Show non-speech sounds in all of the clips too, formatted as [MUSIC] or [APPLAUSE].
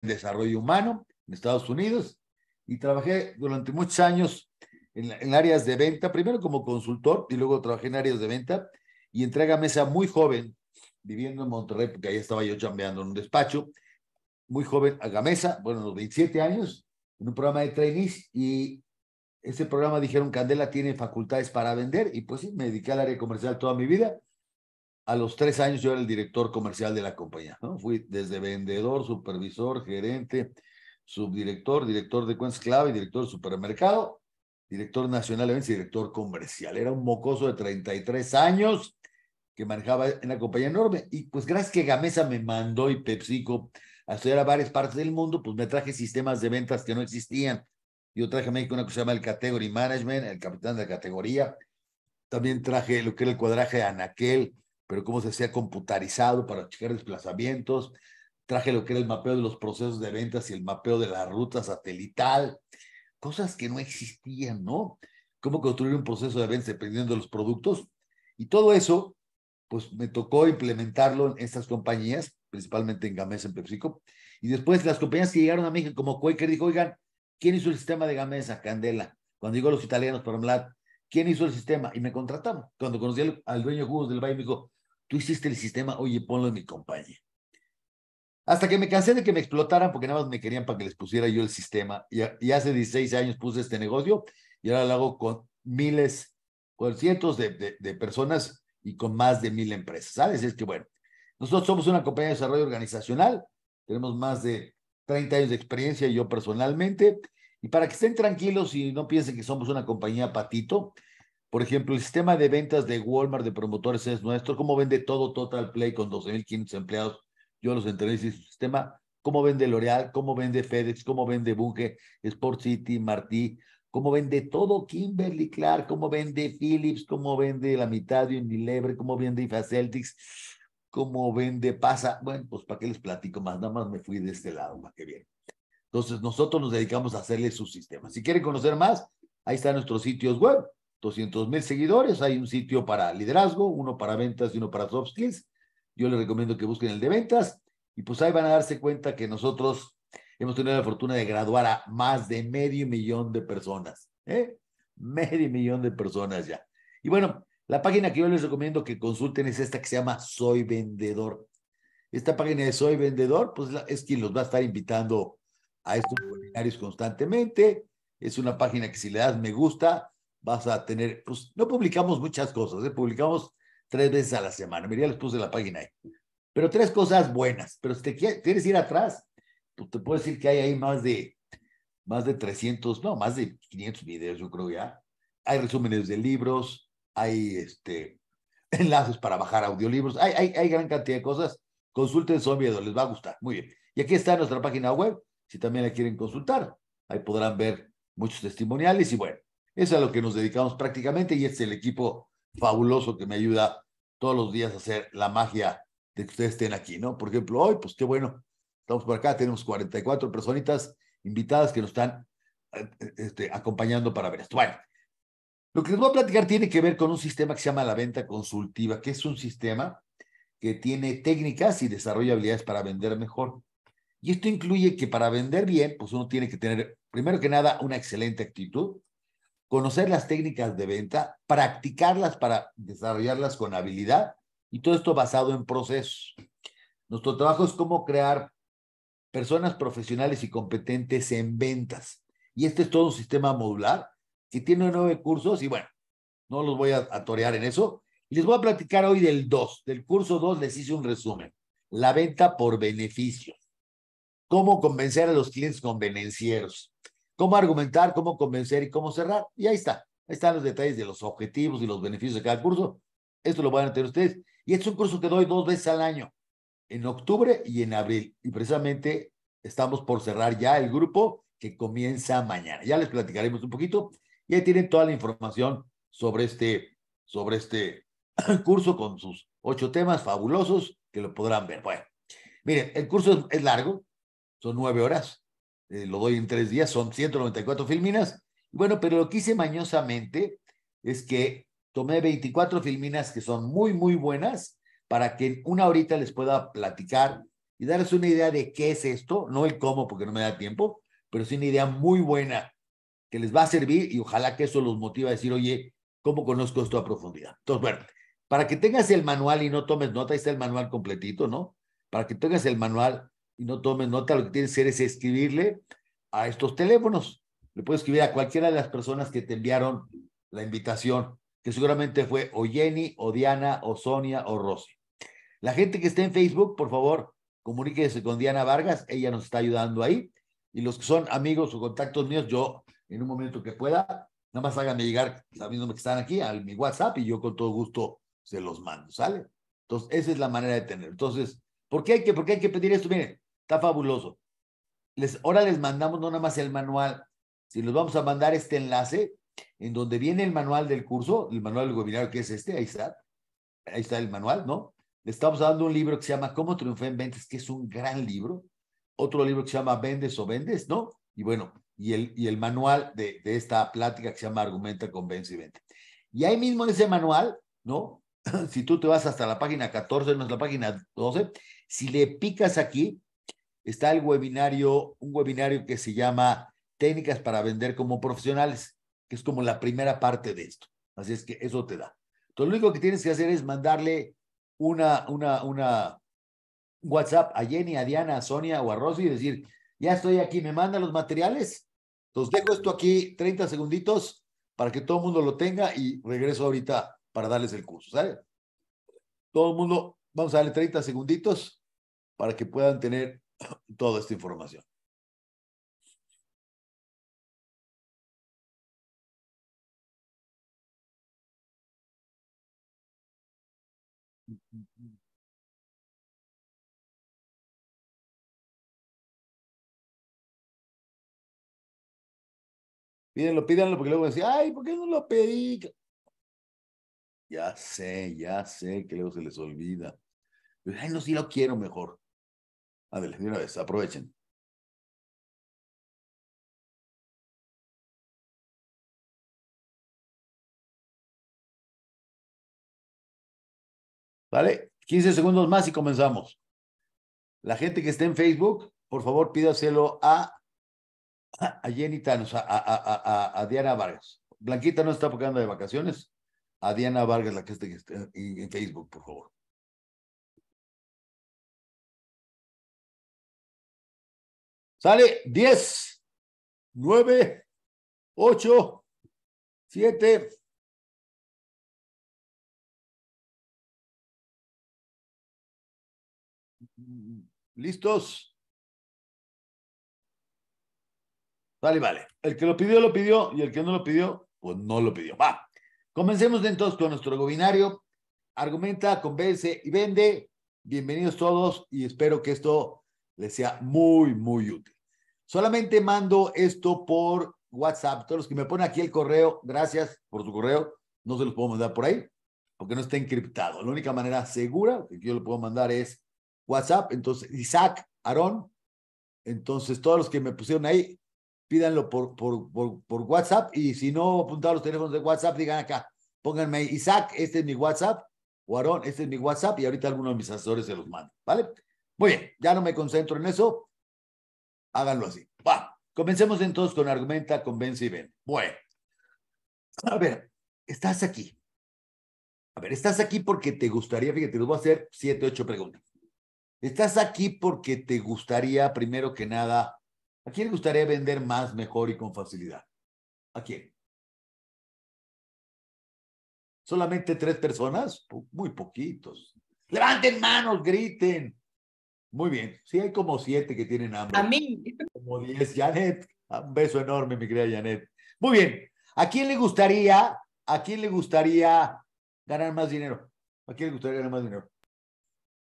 desarrollo humano en Estados Unidos y trabajé durante muchos años en, áreas de venta, primero como consultor y luego trabajé en áreas de venta y entré a Gamesa muy joven, viviendo en Monterrey, porque ahí estaba yo chambeando en un despacho, muy joven a Gamesa, bueno, los 27 años, en un programa de trainees y ese programa dijeron, Candela tiene facultades para vender y pues sí, me dediqué al área comercial toda mi vida a los tres años yo era el director comercial de la compañía, ¿no? Fui desde vendedor, supervisor, gerente, subdirector, director de cuentas clave, director de supermercado, director nacional de ventas y director comercial. Era un mocoso de 33 años que manejaba en una compañía enorme. Y pues gracias que Gamesa me mandó y PepsiCo a estudiar a varias partes del mundo, pues me traje sistemas de ventas que no existían. Yo traje a México una cosa que se llama el Category Management, el capitán de la categoría. También traje lo que era el cuadraje de Anaquel, pero cómo se hacía computarizado para checar desplazamientos. Traje lo que era el mapeo de los procesos de ventas y el mapeo de la ruta satelital, cosas que no existían, ¿no? Cómo construir un proceso de ventas dependiendo de los productos. Y todo eso, pues me tocó implementarlo en estas compañías, principalmente en Gamesa, en PepsiCo. Y después las compañías que llegaron a México, como Quaker, dijo, oigan, ¿quién hizo el sistema de Gamesa? Candela. Cuando llegó a los italianos, para hablar, ¿quién hizo el sistema? Y me contrataron. Cuando conocí al, dueño de jugos del Valle, me dijo, Tú hiciste el sistema, oye, ponlo en mi compañía. Hasta que me cansé de que me explotaran porque nada más me querían para que les pusiera yo el sistema. Y, hace 16 años puse este negocio y ahora lo hago con miles, con cientos de, de personas y con más de mil empresas. ¿Sabes? Es que bueno, nosotros somos una compañía de desarrollo organizacional, tenemos más de 30 años de experiencia yo personalmente. Y para que estén tranquilos y no piensen que somos una compañía patito, por ejemplo, el sistema de ventas de Walmart de promotores es nuestro. ¿Cómo vende todo Total Play con 12.500 empleados? Yo los entrené su sistema. ¿Cómo vende L'Oreal? ¿Cómo vende FedEx? ¿Cómo vende Bunge? Sport City, Martí. ¿Cómo vende todo Kimberly Clark? ¿Cómo vende Philips? ¿Cómo vende la mitad de Unilever? ¿Cómo vende IFA Celtics? ¿Cómo vende Pasa? Bueno, pues para qué les platico más. Nada más me fui de este lado, más que bien. Entonces, nosotros nos dedicamos a hacerle sus sistemas. Si quieren conocer más, ahí están nuestros sitios web 200 mil seguidores. Hay un sitio para liderazgo, uno para ventas y uno para soft skills. Yo les recomiendo que busquen el de ventas y pues ahí van a darse cuenta que nosotros hemos tenido la fortuna de graduar a más de medio millón de personas. ¿eh? Medio millón de personas ya. Y bueno, la página que yo les recomiendo que consulten es esta que se llama Soy Vendedor. Esta página de Soy Vendedor, pues es quien los va a estar invitando a estos webinarios constantemente. Es una página que si le das me gusta, vas a tener, pues no publicamos muchas cosas, ¿eh? publicamos tres veces a la semana, mira, les puse la página ahí, pero tres cosas buenas, pero si te quieres, ir atrás, pues te puedo decir que hay ahí más de, más de 300, no, más de 500 videos, yo creo ya, hay resúmenes de libros, hay este, [LAUGHS] enlaces para bajar audiolibros, hay, hay, gran cantidad de cosas, consulten su les va a gustar, muy bien. Y aquí está nuestra página web, si también la quieren consultar, ahí podrán ver muchos testimoniales y bueno, es a lo que nos dedicamos prácticamente y es el equipo fabuloso que me ayuda todos los días a hacer la magia de que ustedes estén aquí, ¿no? Por ejemplo, hoy, pues qué bueno, estamos por acá, tenemos 44 personitas invitadas que nos están eh, eh, este, acompañando para ver esto. Bueno, lo que les voy a platicar tiene que ver con un sistema que se llama la venta consultiva, que es un sistema que tiene técnicas y desarrolla habilidades para vender mejor. Y esto incluye que para vender bien, pues uno tiene que tener, primero que nada, una excelente actitud, conocer las técnicas de venta, practicarlas para desarrollarlas con habilidad y todo esto basado en procesos. Nuestro trabajo es cómo crear personas profesionales y competentes en ventas. Y este es todo un sistema modular que tiene nueve cursos y bueno, no los voy a atorear en eso. les voy a platicar hoy del 2, del curso 2 les hice un resumen, la venta por beneficio, cómo convencer a los clientes convenencieros cómo argumentar, cómo convencer y cómo cerrar. Y ahí está. Ahí están los detalles de los objetivos y los beneficios de cada curso. Esto lo van a tener ustedes. Y este es un curso que doy dos veces al año, en octubre y en abril. Y precisamente estamos por cerrar ya el grupo que comienza mañana. Ya les platicaremos un poquito. Y ahí tienen toda la información sobre este, sobre este [CLEARS THROAT] curso con sus ocho temas fabulosos que lo podrán ver. Bueno, miren, el curso es largo, son nueve horas eh, lo doy en tres días, son 194 filminas. Bueno, pero lo que hice mañosamente es que tomé 24 filminas que son muy, muy buenas para que en una horita les pueda platicar y darles una idea de qué es esto, no el cómo porque no me da tiempo, pero sí una idea muy buena que les va a servir y ojalá que eso los motive a decir, oye, ¿cómo conozco esto a profundidad? Entonces, bueno, para que tengas el manual y no tomes nota, ahí está el manual completito, ¿no? Para que tengas el manual y no tomen nota, lo que tienes que hacer es escribirle a estos teléfonos. Le puedes escribir a cualquiera de las personas que te enviaron la invitación, que seguramente fue o Jenny, o Diana, o Sonia, o Rosy. La gente que esté en Facebook, por favor, comuníquese con Diana Vargas, ella nos está ayudando ahí. Y los que son amigos o contactos míos, yo en un momento que pueda, nada más háganme llegar sabiendo que están aquí a mi WhatsApp y yo con todo gusto se los mando, ¿sale? Entonces, esa es la manera de tener. Entonces, ¿por qué hay que, por qué hay que pedir esto? Miren, Está fabuloso. Les, ahora les mandamos no nada más el manual, si los vamos a mandar este enlace en donde viene el manual del curso, el manual del webinar, que es este, ahí está, ahí está el manual, ¿no? Le estamos dando un libro que se llama Cómo triunfé en ventas, que es un gran libro, otro libro que se llama Vendes o Vendes, ¿no? Y bueno, y el, y el manual de, de esta plática que se llama Argumenta, Convence y Vende. Y ahí mismo en ese manual, ¿no? [LAUGHS] si tú te vas hasta la página 14, no es la página 12, si le picas aquí, está el webinario, un webinario que se llama Técnicas para vender como profesionales, que es como la primera parte de esto. Así es que eso te da. Entonces, lo único que tienes que hacer es mandarle una, una, una WhatsApp a Jenny, a Diana, a Sonia o a Rosy y decir, ya estoy aquí, me manda los materiales. Entonces, dejo esto aquí 30 segunditos para que todo el mundo lo tenga y regreso ahorita para darles el curso, ¿sale? Todo el mundo, vamos a darle 30 segunditos para que puedan tener [COUGHS] toda esta información. Pídenlo, pídanlo, porque luego decía, ay, ¿por qué no lo pedí? Ya sé, ya sé que luego se les olvida. ay, no, sí lo quiero mejor. Ándale, de una vez, aprovechen. ¿Vale? 15 segundos más y comenzamos. La gente que esté en Facebook, por favor, pídaselo a, a Jenny Thanos, a, a, a, a Diana Vargas. Blanquita no está porque anda de vacaciones. A Diana Vargas, la que esté en Facebook, por favor. Sale 10, 9, 8, 7. ¿Listos? Vale, vale. El que lo pidió, lo pidió. Y el que no lo pidió, pues no lo pidió. Va. Comencemos entonces con nuestro webinario. Argumenta, convence y vende. Bienvenidos todos y espero que esto les sea muy, muy útil. Solamente mando esto por WhatsApp. Todos los que me ponen aquí el correo, gracias por su correo. No se los puedo mandar por ahí porque no está encriptado. La única manera segura que yo lo puedo mandar es WhatsApp. Entonces, Isaac, Aarón. Entonces, todos los que me pusieron ahí, pídanlo por, por, por, por WhatsApp. Y si no apuntaron los teléfonos de WhatsApp, digan acá, pónganme ahí, Isaac, este es mi WhatsApp. O Aarón, este es mi WhatsApp. Y ahorita alguno de mis asesores se los manda. ¿Vale? Muy bien, ya no me concentro en eso. Háganlo así. Va, comencemos entonces con argumenta, convence y ven. Bueno, a ver, estás aquí. A ver, estás aquí porque te gustaría, fíjate, les voy a hacer siete, ocho preguntas. Estás aquí porque te gustaría, primero que nada, ¿a quién le gustaría vender más, mejor y con facilidad? ¿A quién? ¿Solamente tres personas? Muy poquitos. Levanten manos, griten. Muy bien. Sí, hay como siete que tienen hambre. A mí. Como diez. Janet, un beso enorme, mi querida Janet. Muy bien. ¿A quién le gustaría, a quién le gustaría ganar más dinero? ¿A quién le gustaría ganar más dinero?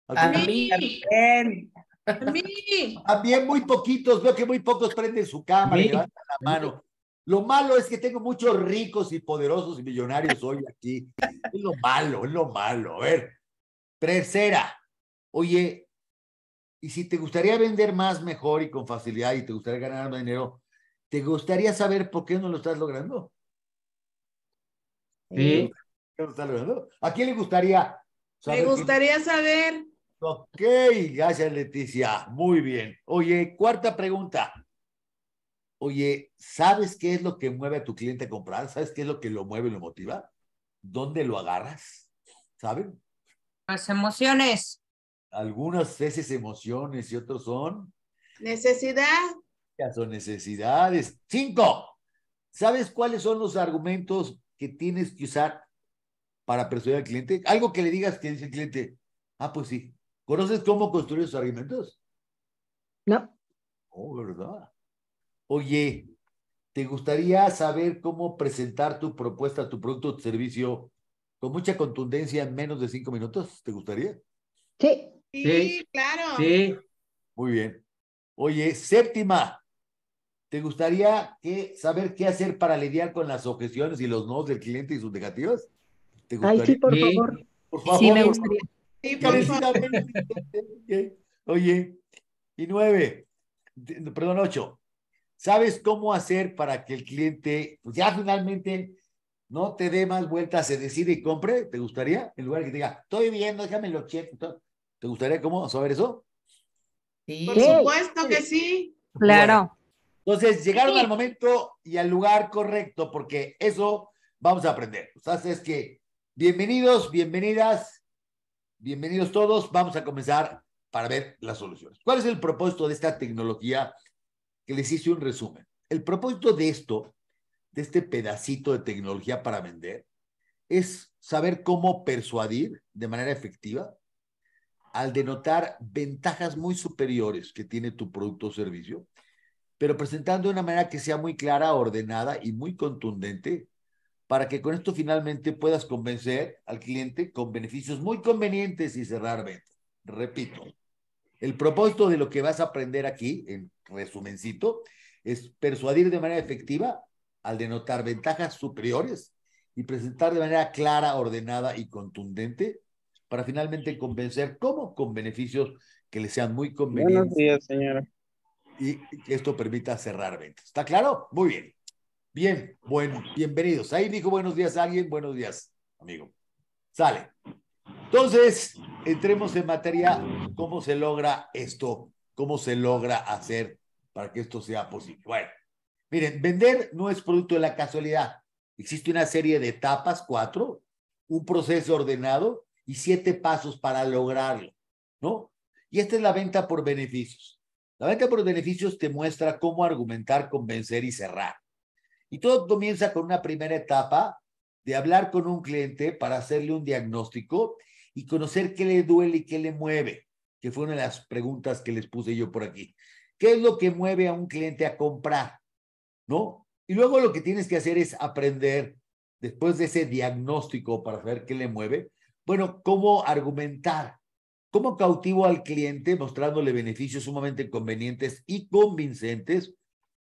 A, a mí. También. A mí. También muy poquitos. Veo que muy pocos prenden su cámara y levantan la mano. Lo malo es que tengo muchos ricos y poderosos y millonarios hoy aquí. Es lo malo, es lo malo. A ver, tercera. Oye, y si te gustaría vender más, mejor y con facilidad y te gustaría ganar más dinero, ¿te gustaría saber por qué no lo estás logrando? ¿A quién le gustaría Me gustaría saber. Ok, gracias Leticia. Muy bien. Oye, cuarta pregunta. Oye, ¿sabes qué es lo que mueve a tu cliente a comprar? ¿Sabes qué es lo que lo mueve y lo motiva? ¿Dónde lo agarras? ¿Saben? Las emociones algunas veces emociones y otros son. Necesidad. Son necesidades. Cinco. ¿Sabes cuáles son los argumentos que tienes que usar para persuadir al cliente? Algo que le digas que dice el cliente. Ah, pues sí. ¿Conoces cómo construir esos argumentos? No. Oh, ¿verdad? Oye, ¿te gustaría saber cómo presentar tu propuesta, tu producto, tu servicio con mucha contundencia en menos de cinco minutos? ¿Te gustaría? Sí. Sí, claro. Sí. Muy bien. Oye, séptima. ¿Te gustaría saber qué hacer para lidiar con las objeciones y los no del cliente y sus negativas? ¿Te gustaría? Ay, sí, por favor. por favor. sí me gustaría. Sí, por ¿eh? Oye, y nueve, perdón, ocho. ¿Sabes cómo hacer para que el cliente pues, ya finalmente no te dé más vueltas, se decide y compre? ¿Te gustaría? En lugar de que te diga, estoy viendo, déjame lo checo. ¿Te gustaría cómo saber eso? Por supuesto que sí. Claro. entonces, llegaron al momento y al lugar correcto, porque eso vamos a aprender. O sea, es que bienvenidos, bienvenidas, bienvenidos todos. Vamos a comenzar para ver las soluciones. ¿Cuál es el propósito de esta tecnología? Que les hice un resumen. El propósito de esto, de este pedacito de tecnología para vender, es saber cómo persuadir de manera efectiva al denotar ventajas muy superiores que tiene tu producto o servicio, pero presentando de una manera que sea muy clara, ordenada y muy contundente, para que con esto finalmente puedas convencer al cliente con beneficios muy convenientes y cerrar venta. Repito, el propósito de lo que vas a aprender aquí, en resumencito, es persuadir de manera efectiva al denotar ventajas superiores y presentar de manera clara, ordenada y contundente para finalmente convencer, ¿cómo? Con beneficios que le sean muy convenientes. Buenos días, señora. Y que esto permita cerrar ventas. ¿Está claro? Muy bien. Bien, bueno, bienvenidos. Ahí dijo buenos días a alguien, buenos días, amigo. Sale. Entonces, entremos en materia, ¿cómo se logra esto? ¿Cómo se logra hacer para que esto sea posible? Bueno, miren, vender no es producto de la casualidad. Existe una serie de etapas, cuatro, un proceso ordenado y siete pasos para lograrlo, ¿no? Y esta es la venta por beneficios. La venta por beneficios te muestra cómo argumentar, convencer y cerrar. Y todo comienza con una primera etapa de hablar con un cliente para hacerle un diagnóstico y conocer qué le duele y qué le mueve, que fue una de las preguntas que les puse yo por aquí. ¿Qué es lo que mueve a un cliente a comprar? ¿No? Y luego lo que tienes que hacer es aprender, después de ese diagnóstico para saber qué le mueve, bueno, cómo argumentar, cómo cautivo al cliente mostrándole beneficios sumamente convenientes y convincentes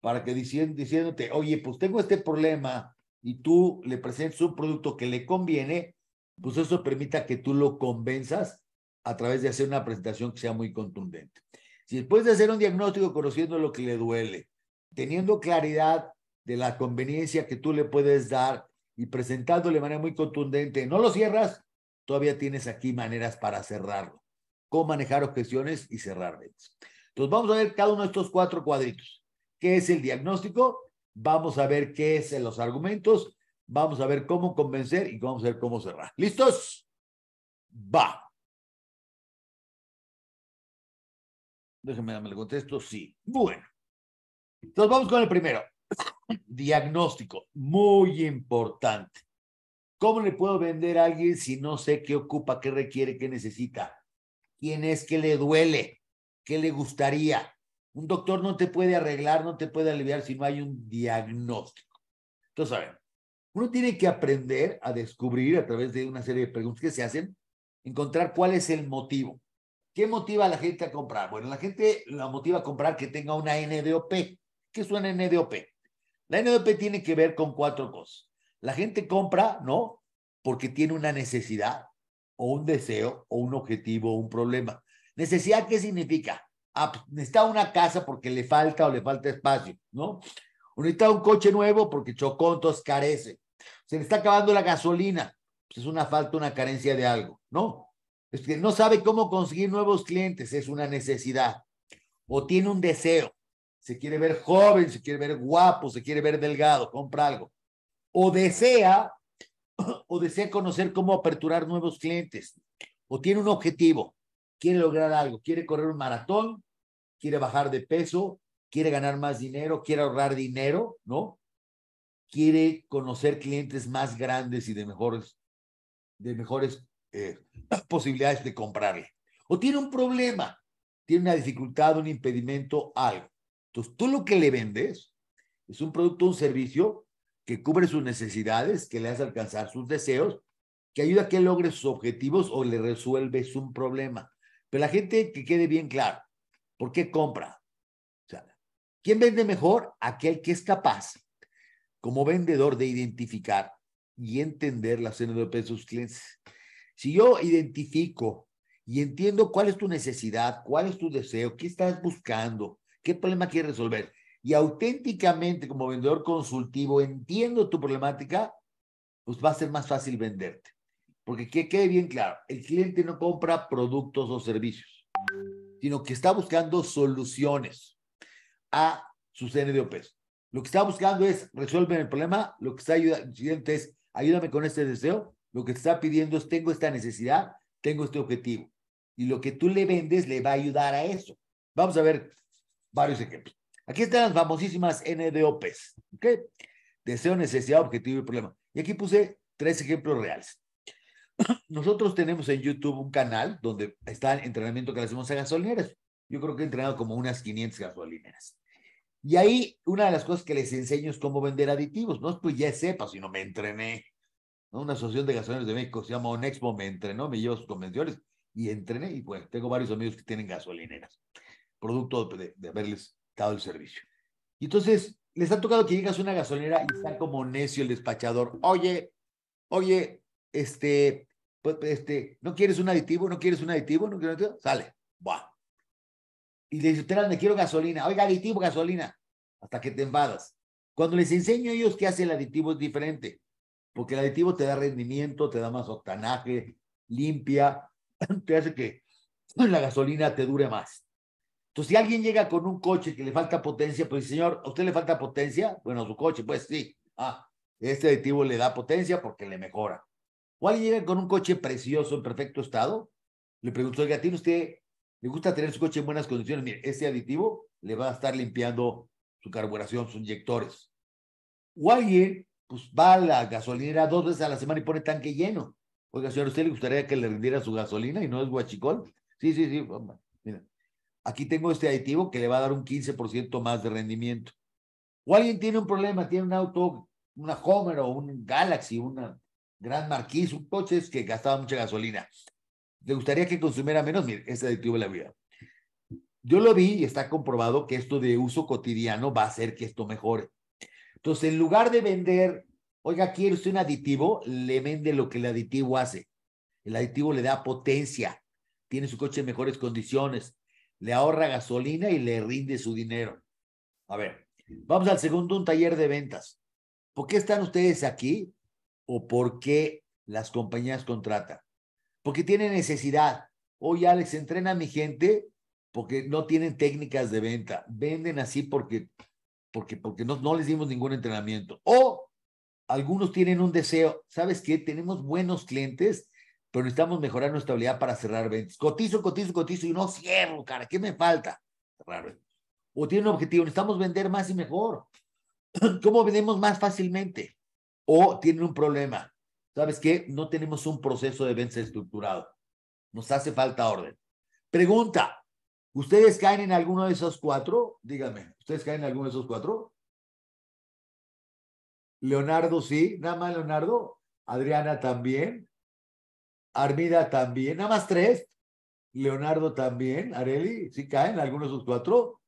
para que diciéndote, oye, pues tengo este problema y tú le presentes un producto que le conviene, pues eso permita que tú lo convenzas a través de hacer una presentación que sea muy contundente. Si después de hacer un diagnóstico conociendo lo que le duele, teniendo claridad de la conveniencia que tú le puedes dar y presentándole de manera muy contundente, no lo cierras, todavía tienes aquí maneras para cerrarlo. Cómo manejar objeciones y cerrar ventas. Entonces vamos a ver cada uno de estos cuatro cuadritos. ¿Qué es el diagnóstico? Vamos a ver qué es en los argumentos. Vamos a ver cómo convencer y vamos a ver cómo cerrar. ¿Listos? Va. Déjenme darme el contesto. Sí. Bueno. Entonces vamos con el primero. Diagnóstico. Muy importante. ¿Cómo le puedo vender a alguien si no sé qué ocupa, qué requiere, qué necesita? ¿Quién es que le duele? ¿Qué le gustaría? Un doctor no te puede arreglar, no te puede aliviar si no hay un diagnóstico. Entonces, a ver, uno tiene que aprender a descubrir a través de una serie de preguntas que se hacen, encontrar cuál es el motivo. ¿Qué motiva a la gente a comprar? Bueno, la gente la motiva a comprar que tenga una NDOP. ¿Qué es una NDOP? La NDOP tiene que ver con cuatro cosas. La gente compra, ¿no? Porque tiene una necesidad o un deseo o un objetivo o un problema. Necesidad, ¿qué significa? Ah, pues, necesita una casa porque le falta o le falta espacio, ¿no? O necesita un coche nuevo porque Chocontos carece. Se le está acabando la gasolina, pues, es una falta, una carencia de algo, ¿no? Es que no sabe cómo conseguir nuevos clientes, es una necesidad. O tiene un deseo, se quiere ver joven, se quiere ver guapo, se quiere ver delgado, compra algo o desea o desea conocer cómo aperturar nuevos clientes o tiene un objetivo, quiere lograr algo, quiere correr un maratón, quiere bajar de peso, quiere ganar más dinero, quiere ahorrar dinero, ¿no? Quiere conocer clientes más grandes y de mejores, de mejores eh, [CLEARS THROAT] posibilidades de comprarle. O tiene un problema, tiene una dificultad, un impedimento, algo. Entonces, tú lo que le vendes es un producto, un servicio que cubre sus necesidades, que le hace alcanzar sus deseos, que ayuda a que logre sus objetivos o le resuelve un problema. Pero la gente que quede bien claro, ¿por qué compra? O sea, ¿quién vende mejor? Aquel que es capaz, como vendedor, de identificar y entender la CNDP de sus clientes. Si yo identifico y entiendo cuál es tu necesidad, cuál es tu deseo, qué estás buscando, qué problema quieres resolver, y auténticamente como vendedor consultivo entiendo tu problemática, pues va a ser más fácil venderte. Porque que quede bien claro, el cliente no compra productos o servicios, sino que está buscando soluciones a sus NDOPs. Lo que está buscando es resuelven el problema, lo que está ayudando es ayúdame con este deseo, lo que está pidiendo es tengo esta necesidad, tengo este objetivo. Y lo que tú le vendes le va a ayudar a eso. Vamos a ver varios ejemplos. Aquí están las famosísimas NDOPs, ¿ok? Deseo, necesidad, objetivo y problema. Y aquí puse tres ejemplos reales. [CLEARS THROAT] Nosotros tenemos en YouTube un canal donde está el entrenamiento que hacemos a gasolineras. Yo creo que he entrenado como unas 500 gasolineras. Y ahí una de las cosas que les enseño es cómo vender aditivos. No pues ya sepa, si no me entrené. Una asociación de gasolineros de México se llama Onexpo, me entrenó, me llevó sus convenciones y entrené. Y pues tengo varios amigos que tienen gasolineras, producto de, de haberles el servicio. Y entonces les ha tocado que llegas una gasolinera y está como necio el despachador. Oye, oye, este, pues, pues este, ¿no quieres un aditivo? ¿No quieres un aditivo? ¿No quieres aditivo? Sale, buah. Y le dices, me quiero gasolina. Oiga, aditivo, gasolina. Hasta que te envadas Cuando les enseño a ellos qué hace el aditivo es diferente, porque el aditivo te da rendimiento, te da más octanaje, limpia, [LAUGHS] te hace que la gasolina te dure más. Entonces, si alguien llega con un coche que le falta potencia, pues señor, ¿a usted le falta potencia? Bueno, su coche, pues sí. Ah, este aditivo le da potencia porque le mejora. O alguien llega con un coche precioso, en perfecto estado, le pregunto, oiga, ¿tiene usted, le gusta tener su coche en buenas condiciones? Mire, este aditivo le va a estar limpiando su carburación, sus inyectores. O alguien, pues va a la gasolinera dos veces a la semana y pone tanque lleno. Oiga, señor, ¿a usted le gustaría que le rindiera su gasolina y no es guachicol? Sí, sí, sí. Mira, aquí tengo este aditivo que le va a dar un 15% más de rendimiento. O alguien tiene un problema, tiene un auto, una Homer o un Galaxy, una Gran Marquis, un coche que gastaba mucha gasolina. ¿Le gustaría que consumiera menos? Mire, este aditivo le ayuda. Yo lo vi y está comprobado que esto de uso cotidiano va a hacer que esto mejore. Entonces, en lugar de vender, oiga, quiere usted un aditivo, le vende lo que el aditivo hace. El aditivo le da potencia, tiene su coche en mejores condiciones, le ahorra gasolina y le rinde su dinero. A ver, vamos al segundo, un taller de ventas. ¿Por qué están ustedes aquí o por qué las compañías contratan? Porque tienen necesidad. Hoy Alex entrena a mi gente porque no tienen técnicas de venta. Venden así porque, porque, porque no, no les dimos ningún entrenamiento. O algunos tienen un deseo. ¿Sabes qué? Tenemos buenos clientes pero necesitamos mejorar nuestra habilidad para cerrar ventas. Cotizo, cotizo, cotizo y no cierro, cara, ¿qué me falta? Cerrar ventas. O tiene un objetivo, necesitamos vender más y mejor. [CLEARS THROAT] ¿Cómo vendemos más fácilmente? O tienen un problema. ¿Sabes qué? No tenemos un proceso de venta estructurado. Nos hace falta orden. Pregunta, ¿ustedes caen en alguno de esos cuatro? Dígame. ¿ustedes caen en alguno de esos cuatro? Leonardo sí, nada más Leonardo, Adriana también, Armida también, nada más tres. Leonardo también, Areli, si caen algunos de sus cuatro?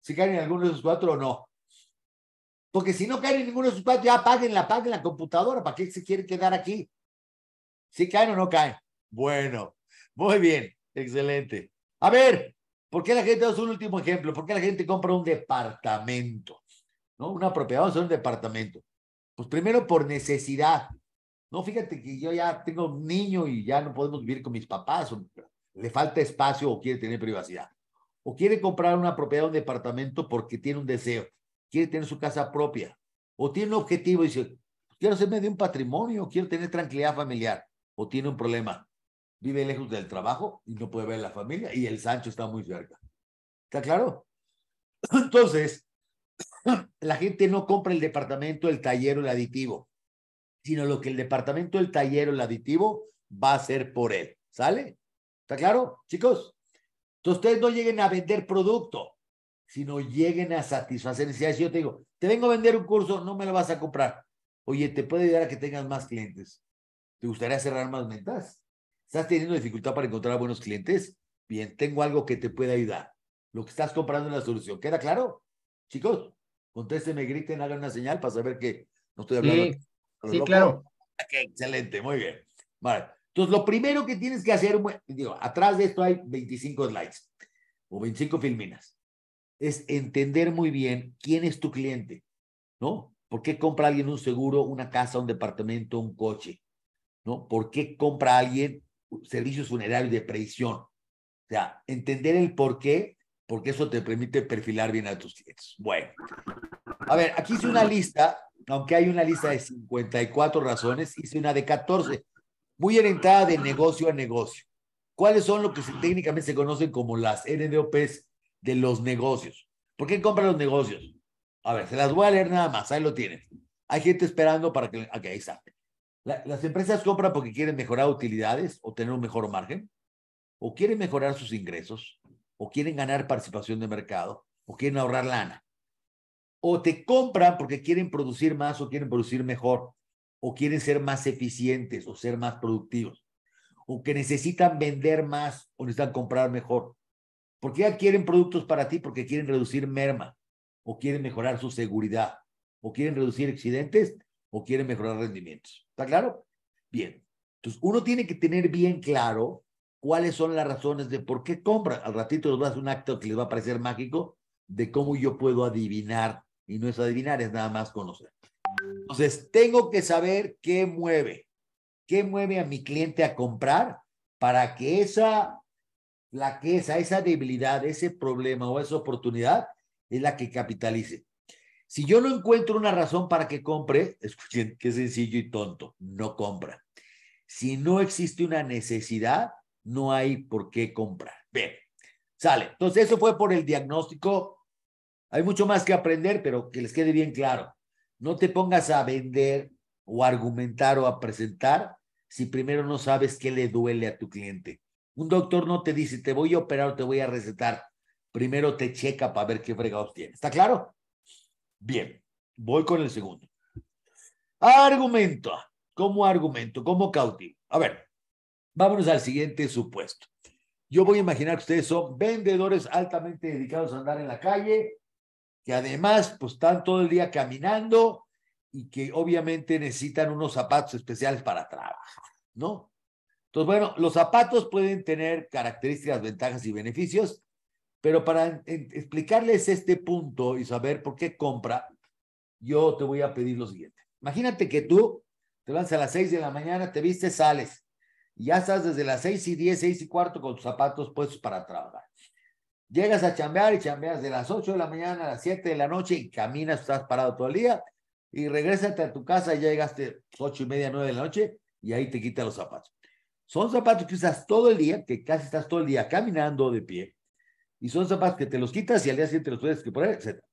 si caen algunos de sus cuatro o no? Porque si no caen ninguno de sus cuatro, ya apaguen la, apaguen la computadora, ¿para qué se quiere quedar aquí? si caen o no caen? Bueno, muy bien, excelente. A ver, ¿por qué la gente, es un último ejemplo, ¿por qué la gente compra un departamento? ¿No? Una propiedad, vamos a hacer un departamento. Pues primero por necesidad, no, fíjate que yo ya tengo un niño y ya no podemos vivir con mis papás, le falta espacio o quiere tener privacidad. O quiere comprar una propiedad, un departamento porque tiene un deseo, quiere tener su casa propia, o tiene un objetivo y dice, quiero hacerme de un patrimonio, quiero tener tranquilidad familiar, o tiene un problema, vive lejos del trabajo y no puede ver a la familia, y el Sancho está muy cerca. ¿Está claro? [CLEARS THROAT] Entonces, [CLEARS THROAT] la gente no compra el departamento, el taller el aditivo sino lo que el departamento, el taller o el aditivo va a hacer por él. ¿Sale? ¿Está claro, chicos? Entonces ustedes no lleguen a vender producto, sino lleguen a satisfacer necesidades. Si yo te digo, te vengo a vender un curso, no me lo vas a comprar. Oye, te puede ayudar a que tengas más clientes. ¿Te gustaría cerrar más ventas? ¿Estás teniendo dificultad para encontrar buenos clientes? Bien, tengo algo que te puede ayudar. Lo que estás comprando es la solución. ¿Queda claro? Chicos, contésteme, griten, hagan una señal para saber que no estoy hablando. Sí, claro. excelente, muy bien. Vale. Entonces, lo primero que tienes que hacer, digo, atrás de esto hay 25 slides o 25 filminas, es entender muy bien quién es tu cliente, ¿no? ¿Por qué compra alguien un seguro, una casa, un departamento, un coche? ¿No? ¿Por qué compra alguien servicios funerarios de previsión? O sea, entender el por qué, porque eso te permite perfilar bien a tus clientes. Bueno, a ver, aquí hice una lista aunque hay una lista de 54 razones, hice una de 14, muy orientada de negocio a negocio. ¿Cuáles son lo que técnicamente se conocen como las NDOPs de los negocios? ¿Por qué compran los negocios? A ver, se las voy a leer nada más, ahí lo tienen. Hay gente esperando para que... Ok, ahí está. las empresas compran porque quieren mejorar utilidades o tener un mejor margen, o quieren mejorar sus ingresos, o quieren ganar participación de mercado, o quieren ahorrar lana o te compran porque quieren producir más o quieren producir mejor, o quieren ser más eficientes o ser más productivos, o que necesitan vender más o necesitan comprar mejor, porque ya quieren productos para ti porque quieren reducir merma, o quieren mejorar su seguridad, o quieren reducir accidentes, o quieren mejorar rendimientos. ¿Está claro? Bien. Entonces, uno tiene que tener bien claro cuáles son las razones de por qué compra. Al ratito les voy a hacer un acto que les va a parecer mágico de cómo yo puedo adivinar y no es adivinar, es nada más conocer. Entonces, tengo que saber qué mueve, qué mueve a mi cliente a comprar para que esa la que esa debilidad, ese problema o esa oportunidad es la que capitalice. Si yo no encuentro una razón para que compre, [LAUGHS] escuchen, qué sencillo y tonto, no compra. Si no existe una necesidad, no hay por qué comprar. Bien, sale. Entonces, eso fue por el diagnóstico hay mucho más que aprender, pero que les quede bien claro. No te pongas a vender o argumentar o a presentar si primero no sabes qué le duele a tu cliente. Un doctor no te dice, te voy a operar o te voy a recetar. Primero te checa para ver qué fregados tiene. ¿Está claro? Bien, voy con el segundo. Argumento. ¿Cómo argumento, ¿Cómo cautivo. A ver, vámonos al siguiente supuesto. Yo voy a imaginar que ustedes son vendedores altamente dedicados a andar en la calle que además pues están todo el día caminando y que obviamente necesitan unos zapatos especiales para trabajar, ¿no? Entonces, bueno, los zapatos pueden tener características, ventajas y beneficios, pero para explicarles este punto y saber por qué compra, yo te voy a pedir lo siguiente. Imagínate que tú te vas a las seis de la mañana, te vistes, sales, y ya estás desde las seis y diez, seis y cuarto con tus zapatos puestos para trabajar. Llegas a chambear y chambeas de las 8 de la mañana a las 7 de la noche y caminas, estás parado todo el día y regresas a tu casa, ya llegaste 8 y media, 9 de la noche y ahí te quitas los zapatos. Son zapatos que usas todo el día, que casi estás todo el día caminando de pie y son zapatos que te los quitas y al día siguiente los puedes que poner, etc.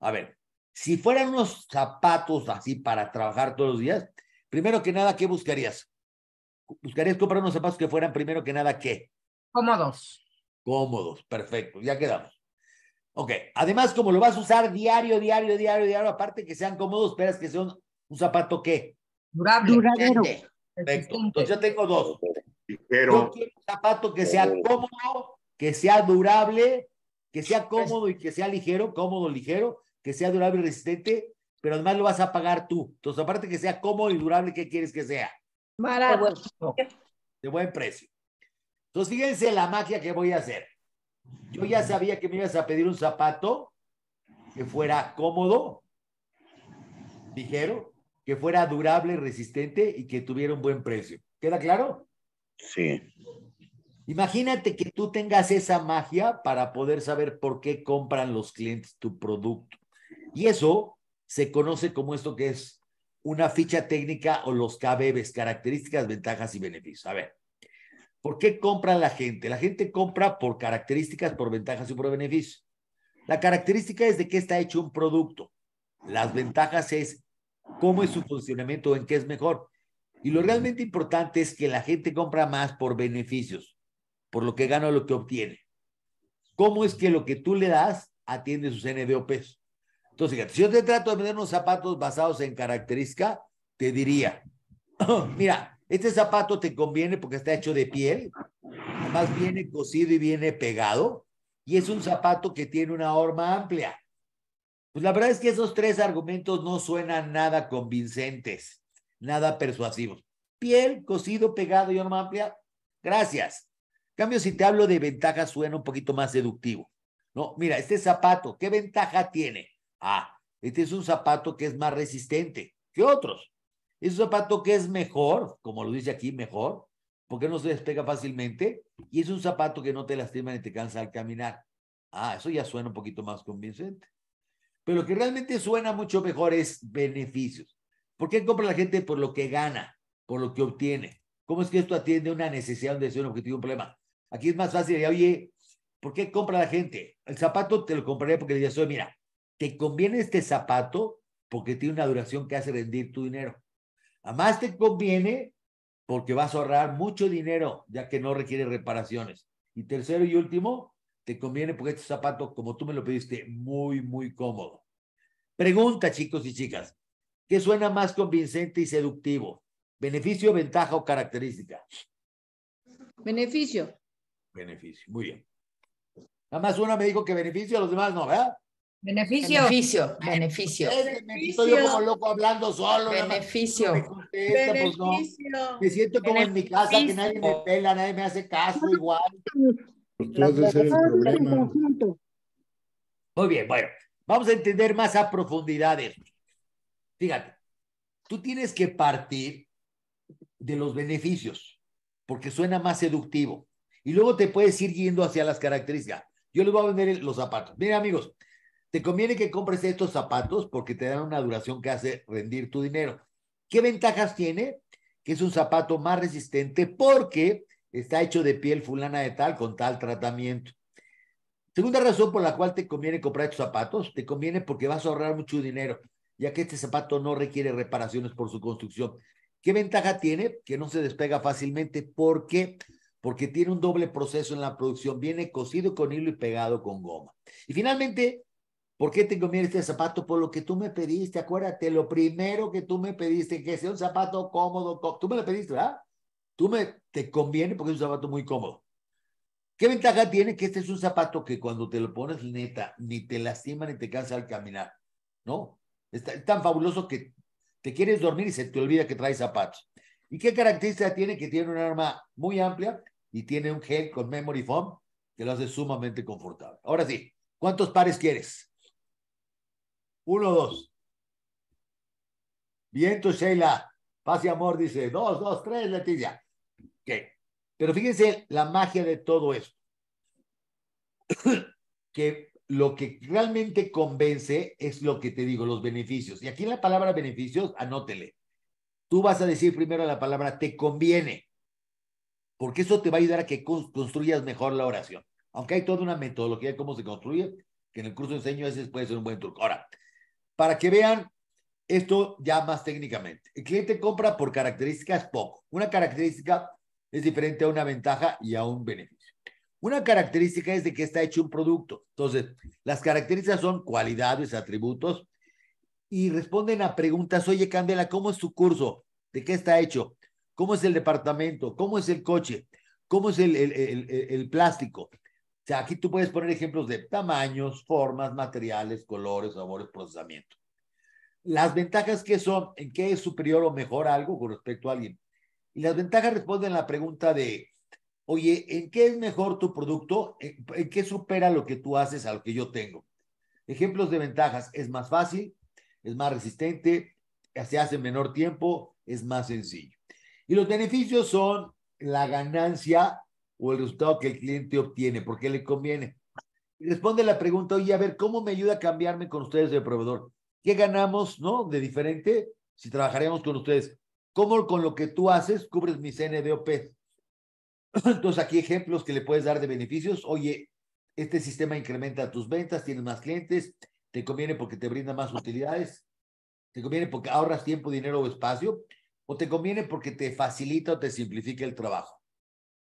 A ver, si fueran unos zapatos así para trabajar todos los días, primero que nada, ¿qué buscarías? ¿Buscarías comprar unos zapatos que fueran primero que nada qué? Cómodos. Cómodos, perfecto, ya quedamos. Ok, además como lo vas a usar diario, diario, diario, diario, aparte que sean cómodos, esperas que sean un zapato qué? Durable. Duradero. Perfecto, entonces yo tengo dos. Pero... Yo quiero un zapato que sea cómodo, que sea durable, que sea cómodo y que sea ligero, cómodo, ligero, que sea durable y resistente, pero además lo vas a pagar tú. Entonces, aparte que sea cómodo y durable, ¿qué quieres que sea? Maravilloso. De buen precio. Entonces, fíjense la magia que voy a hacer. Yo ya sabía que me ibas a pedir un zapato que fuera cómodo, ligero, que fuera durable, resistente y que tuviera un buen precio. ¿Queda claro? Sí. Imagínate que tú tengas esa magia para poder saber por qué compran los clientes tu producto. Y eso se conoce como esto que es una ficha técnica o los KBBs, características, ventajas y beneficios. A ver, ¿Por qué compra la gente? La gente compra por características, por ventajas y por beneficios. La característica es de qué está hecho un producto. Las ventajas es cómo es su funcionamiento, en qué es mejor. Y lo realmente importante es que la gente compra más por beneficios, por lo que gana o lo que obtiene. ¿Cómo es que lo que tú le das atiende sus NDOPs? Entonces, si yo te trato de vender unos zapatos basados en característica, te diría, [CLEARS THROAT] mira, este zapato te conviene porque está hecho de piel, además viene cosido y viene pegado, y es un zapato que tiene una horma amplia. Pues la verdad es que esos tres argumentos no suenan nada convincentes, nada persuasivos. Piel, cosido, pegado y horma amplia, gracias. cambio, si te hablo de ventaja, suena un poquito más seductivo. No, mira, este zapato, ¿qué ventaja tiene? Ah, este es un zapato que es más resistente que otros. Es un zapato que es mejor, como lo dice aquí, mejor, porque no se despega fácilmente y es un zapato que no te lastima ni te cansa al caminar. Ah, eso ya suena un poquito más convincente. Pero lo que realmente suena mucho mejor es beneficios. ¿Por qué compra la gente? Por lo que gana, por lo que obtiene. ¿Cómo es que esto atiende una necesidad, un deseo, un objetivo, un problema? Aquí es más fácil. oye, ¿por qué compra la gente? El zapato te lo compraría porque le dije, oye, mira, te conviene este zapato porque tiene una duración que hace rendir tu dinero. Además, te conviene porque vas a ahorrar mucho dinero, ya que no requiere reparaciones. Y tercero y último, te conviene porque este zapato, como tú me lo pediste, muy, muy cómodo. Pregunta, chicos y chicas, ¿qué suena más convincente y seductivo? ¿Beneficio, ventaja o característica? Beneficio. Beneficio, muy bien. Nada más una me dijo que beneficio, los demás no, ¿verdad? Beneficio. Beneficio, pues, beneficio. Estoy como loco hablando solo. Pues, beneficio. Me, siento como en mi casa, que nadie me pela, nadie me hace caso, igual. Pues el problema. Muy bien, bueno, vamos a entender más a profundidad esto. Fíjate, tú tienes que partir de los beneficios, porque suena más seductivo. Y luego te puedes ir yendo hacia las características. Yo les voy a vender los zapatos. Miren, amigos, te conviene que compres estos zapatos porque te dan una duración que hace rendir tu dinero. ¿Qué ventajas tiene? Que es un zapato más resistente porque está hecho de piel fulana de tal con tal tratamiento. Segunda razón por la cual te conviene comprar estos zapatos, te conviene porque vas a ahorrar mucho dinero, ya que este zapato no requiere reparaciones por su construcción. ¿Qué ventaja tiene? Que no se despega fácilmente. ¿Por Porque tiene un doble proceso en la producción. Viene cosido con hilo y pegado con goma. Y finalmente, ¿Por qué te conviene este zapato? Por lo que tú me pediste, acuérdate, lo primero que tú me pediste, que sea un zapato cómodo, tú me lo pediste, ¿verdad? Tú me, te conviene porque es un zapato muy cómodo. ¿Qué ventaja tiene que este es un zapato que cuando te lo pones, neta, ni te lastima ni te cansa al caminar, ¿no? Está, es tan fabuloso que te quieres dormir y se te olvida que traes zapatos. ¿Y qué característica tiene? Que tiene un arma muy amplia y tiene un gel con memory foam que lo hace sumamente confortable. Ahora sí, ¿cuántos pares quieres? Uno, dos. Viento, Sheila. Paz y amor, dice. Dos, dos, tres, Leticia. OK. Pero fíjense la magia de todo esto. [COUGHS] que lo que realmente convence es lo que te digo, los beneficios. Y aquí en la palabra beneficios, anótele. Tú vas a decir primero la palabra te conviene, porque eso te va a ayudar a que construyas mejor la oración. Aunque hay toda una metodología de cómo se construye, que en el curso de enseño ese puede ser un buen truco. Ahora, para que vean esto ya más técnicamente. El cliente compra por características poco. Una característica es diferente a una ventaja y a un beneficio. Una característica es de que está hecho un producto. Entonces, las características son cualidades, atributos y responden a preguntas. Oye, Candela, ¿cómo es tu curso? ¿De qué está hecho? ¿Cómo es el departamento? ¿Cómo es el coche? ¿Cómo es el, el plástico? sea, aquí tú puedes poner ejemplos de tamaños, formas, materiales, colores, sabores, procesamiento. Las ventajas que son, en qué es superior o mejor algo con respecto a alguien. Y las ventajas responden a la pregunta de, oye, ¿en qué es mejor tu producto? ¿En qué supera lo que tú haces a lo que yo tengo? Ejemplos de ventajas, es más fácil, es más resistente, se hace en menor tiempo, es más sencillo. Y los beneficios son la ganancia o el resultado que el cliente obtiene, porque le conviene. responde la pregunta, oye, a ver, ¿cómo me ayuda a cambiarme con ustedes de proveedor? ¿Qué ganamos, no? De diferente si trabajaremos con ustedes. ¿Cómo con lo que tú haces cubres mi NDOP? [CLEARS THROAT] Entonces, aquí ejemplos que le puedes dar de beneficios. Oye, este sistema incrementa tus ventas, tienes más clientes, te conviene porque te brinda más utilidades, te conviene porque ahorras tiempo, dinero o espacio, o te conviene porque te facilita o te simplifica el trabajo.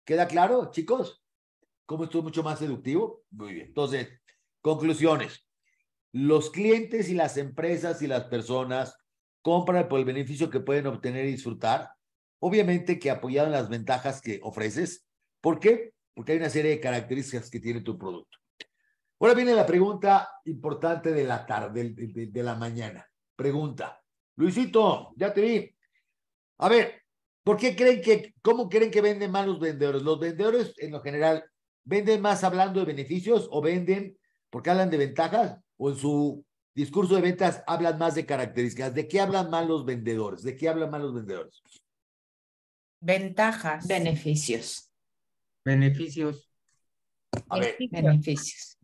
¿Queda claro, chicos? ¿Cómo estuvo mucho más seductivo? Muy bien. Entonces, conclusiones. Los clientes y las empresas y las personas compran por el beneficio que pueden obtener y disfrutar. Obviamente que apoyado en las ventajas que ofreces. ¿Por qué? Porque hay una serie de características que tiene tu producto. Ahora viene la pregunta importante de la tarde, de la mañana. Pregunta. Luisito, ya te vi. A ver, ¿Por qué creen que, cómo creen que venden más los vendedores? Los vendedores, en lo general, venden más hablando de beneficios o venden porque hablan de ventajas o en su discurso de ventas hablan más de características. ¿De qué hablan más los vendedores? ¿De qué hablan más los vendedores? Ventajas. Beneficios. Beneficios. Beneficios.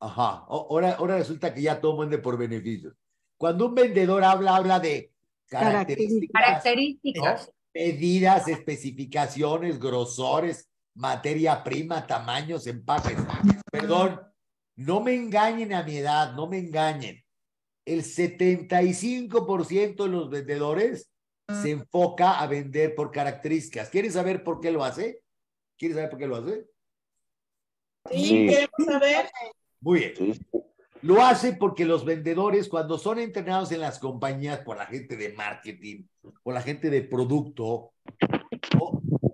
Ajá. Ahora, ahora resulta que ya todo vende por beneficios. Cuando un vendedor habla, habla de características. Características. Medidas, especificaciones, grosores, materia prima, tamaños, empaques. Perdón, no me engañen a mi edad, no me engañen. El 75% de los vendedores se enfoca a vender por características. ¿Quieres saber por qué lo hace? ¿Quieres saber por qué lo hace? Sí, sí. queremos saber. Muy bien. Lo hace porque los vendedores, cuando son entrenados en las compañías por la gente de marketing o la gente de producto,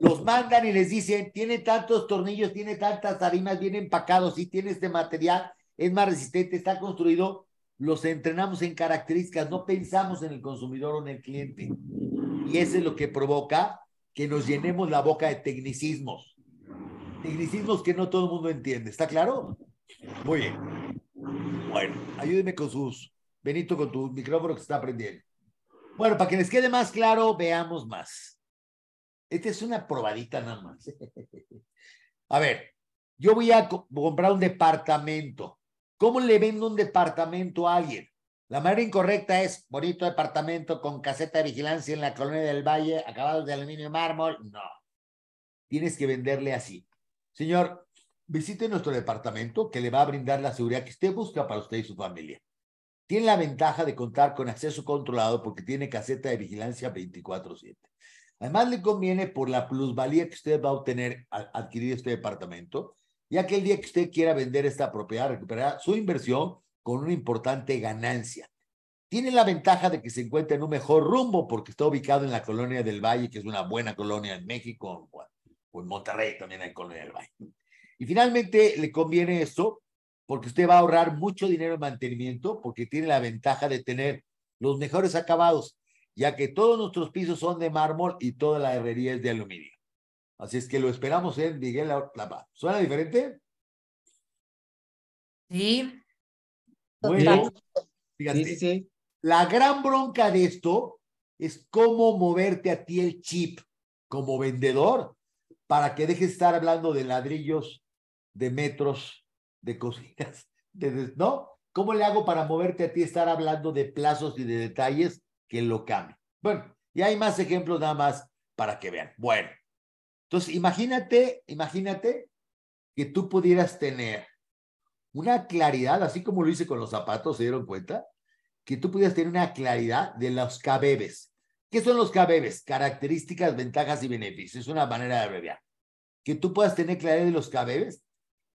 los mandan y les dicen, tiene tantos tornillos, tiene tantas arimas, bien empacados, si tiene este material, es más resistente, está construido. Los entrenamos en características, no pensamos en el consumidor o en el cliente. Y eso es lo que provoca que nos llenemos la boca de tecnicismos. Tecnicismos que no todo el mundo entiende, ¿está claro? Muy bien. Bueno, ayúdeme con sus. Benito, con tu micrófono que está prendiendo. Bueno, para que les quede más claro, veamos más. Esta es una probadita nada más. [LAUGHS] a ver, yo voy a comprar un departamento. ¿Cómo le vendo un departamento a alguien? La manera incorrecta es bonito departamento con caseta de vigilancia en la colonia del Valle, acabado de aluminio y mármol. No. Tienes que venderle así. Señor, visite nuestro departamento que le va a brindar la seguridad que usted busca para usted y su familia. Tiene la ventaja de contar con acceso controlado porque tiene caseta de vigilancia 24/7. Además, le conviene por la plusvalía que usted va a obtener al adquirir este departamento, ya que el día que usted quiera vender esta propiedad, recuperará su inversión con una importante ganancia. Tiene la ventaja de que se encuentra en un mejor rumbo porque está ubicado en la colonia del Valle, que es una buena colonia en México o en Monterrey también hay colonia del Valle. Y finalmente le conviene esto porque usted va a ahorrar mucho dinero en mantenimiento porque tiene la ventaja de tener los mejores acabados, ya que todos nuestros pisos son de mármol y toda la herrería es de aluminio. Así es que lo esperamos en Miguel La ¿Suena diferente? Sí. Bueno, fíjate, la gran bronca de esto es cómo moverte a ti el chip como vendedor para que deje de estar hablando de ladrillos de metros, de cositas, [LAUGHS] ¿no? ¿Cómo le hago para moverte a ti estar hablando de plazos y de detalles que lo cambien? Bueno, y hay más ejemplos nada más para que vean. Bueno, entonces imagínate, imagínate que tú pudieras tener una claridad, así como lo hice con los zapatos, ¿se dieron cuenta? Que tú pudieras tener una claridad de los cabebes. ¿Qué son los cabebes? Características, ventajas y beneficios. Es una manera de abreviar. Que tú puedas tener claridad de los cabebes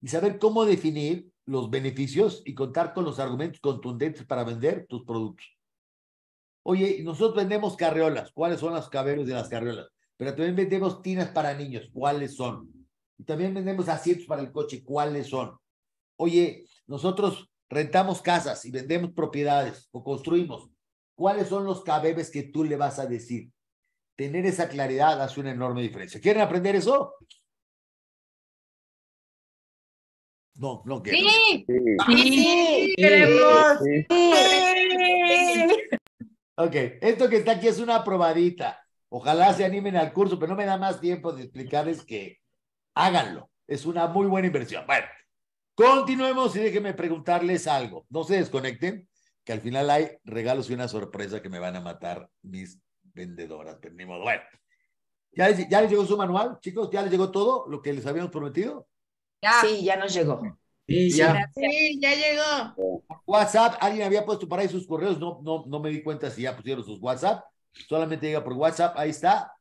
y saber cómo definir los beneficios y contar con los argumentos contundentes para vender tus productos. Oye, nosotros vendemos carreolas. ¿Cuáles son los caberos de las carreolas? Pero también vendemos tinas para niños. ¿Cuáles son? Y también vendemos asientos para el coche. ¿Cuáles son? Oye, nosotros rentamos casas y vendemos propiedades o construimos. ¿Cuáles son los cabebes que tú le vas a decir? Tener esa claridad hace una enorme diferencia. ¿Quieren aprender eso? No, no quiero. Sí, sí, queremos. Sí. Ok, esto que está aquí es una probadita. Ojalá se animen al curso, pero no me da más tiempo de explicarles que háganlo. Es una muy buena inversión. Bueno, continuemos y déjenme preguntarles algo. No se desconecten, que al final hay regalos y una sorpresa que me van a matar mis vendedoras, pero ni modo. Bueno, ¿ya ya les llegó su manual, chicos? ¿Ya les llegó todo lo que les habíamos prometido? Ya. Sí, ya nos llegó. Sí, ya. ya llegó. WhatsApp, alguien había puesto para ahí sus correos, no, no, no me di cuenta si ya pusieron sus WhatsApp. Solamente llega por WhatsApp, ahí está.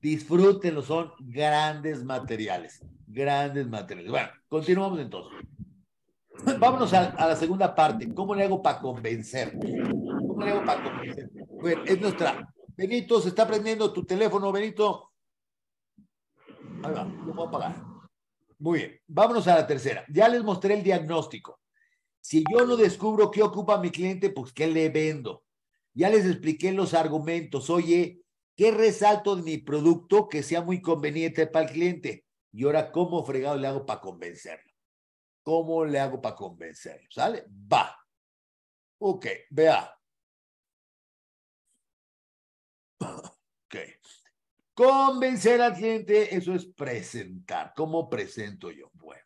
Disfrútenlo, son grandes materiales. Grandes materiales. Bueno, continuamos entonces. Vámonos a, la segunda parte. ¿Cómo le hago para convencer? ¿Cómo le hago para convencer? es nuestra. Benito, se está prendiendo tu teléfono, Benito. Ahí va, lo voy a apagar. Muy bien, vámonos a la tercera. Ya les mostré el diagnóstico. Si yo no descubro qué ocupa mi cliente, pues qué le vendo. Ya les expliqué los argumentos. Oye, ¿qué resalto de mi producto que sea muy conveniente para el cliente? Y ahora, ¿cómo fregado le hago para convencerlo? ¿Cómo le hago para convencerlo? ¿Sale? Va. Ok, vea. Ok. Convencer al cliente, eso es presentar. ¿Cómo presento yo? Bueno,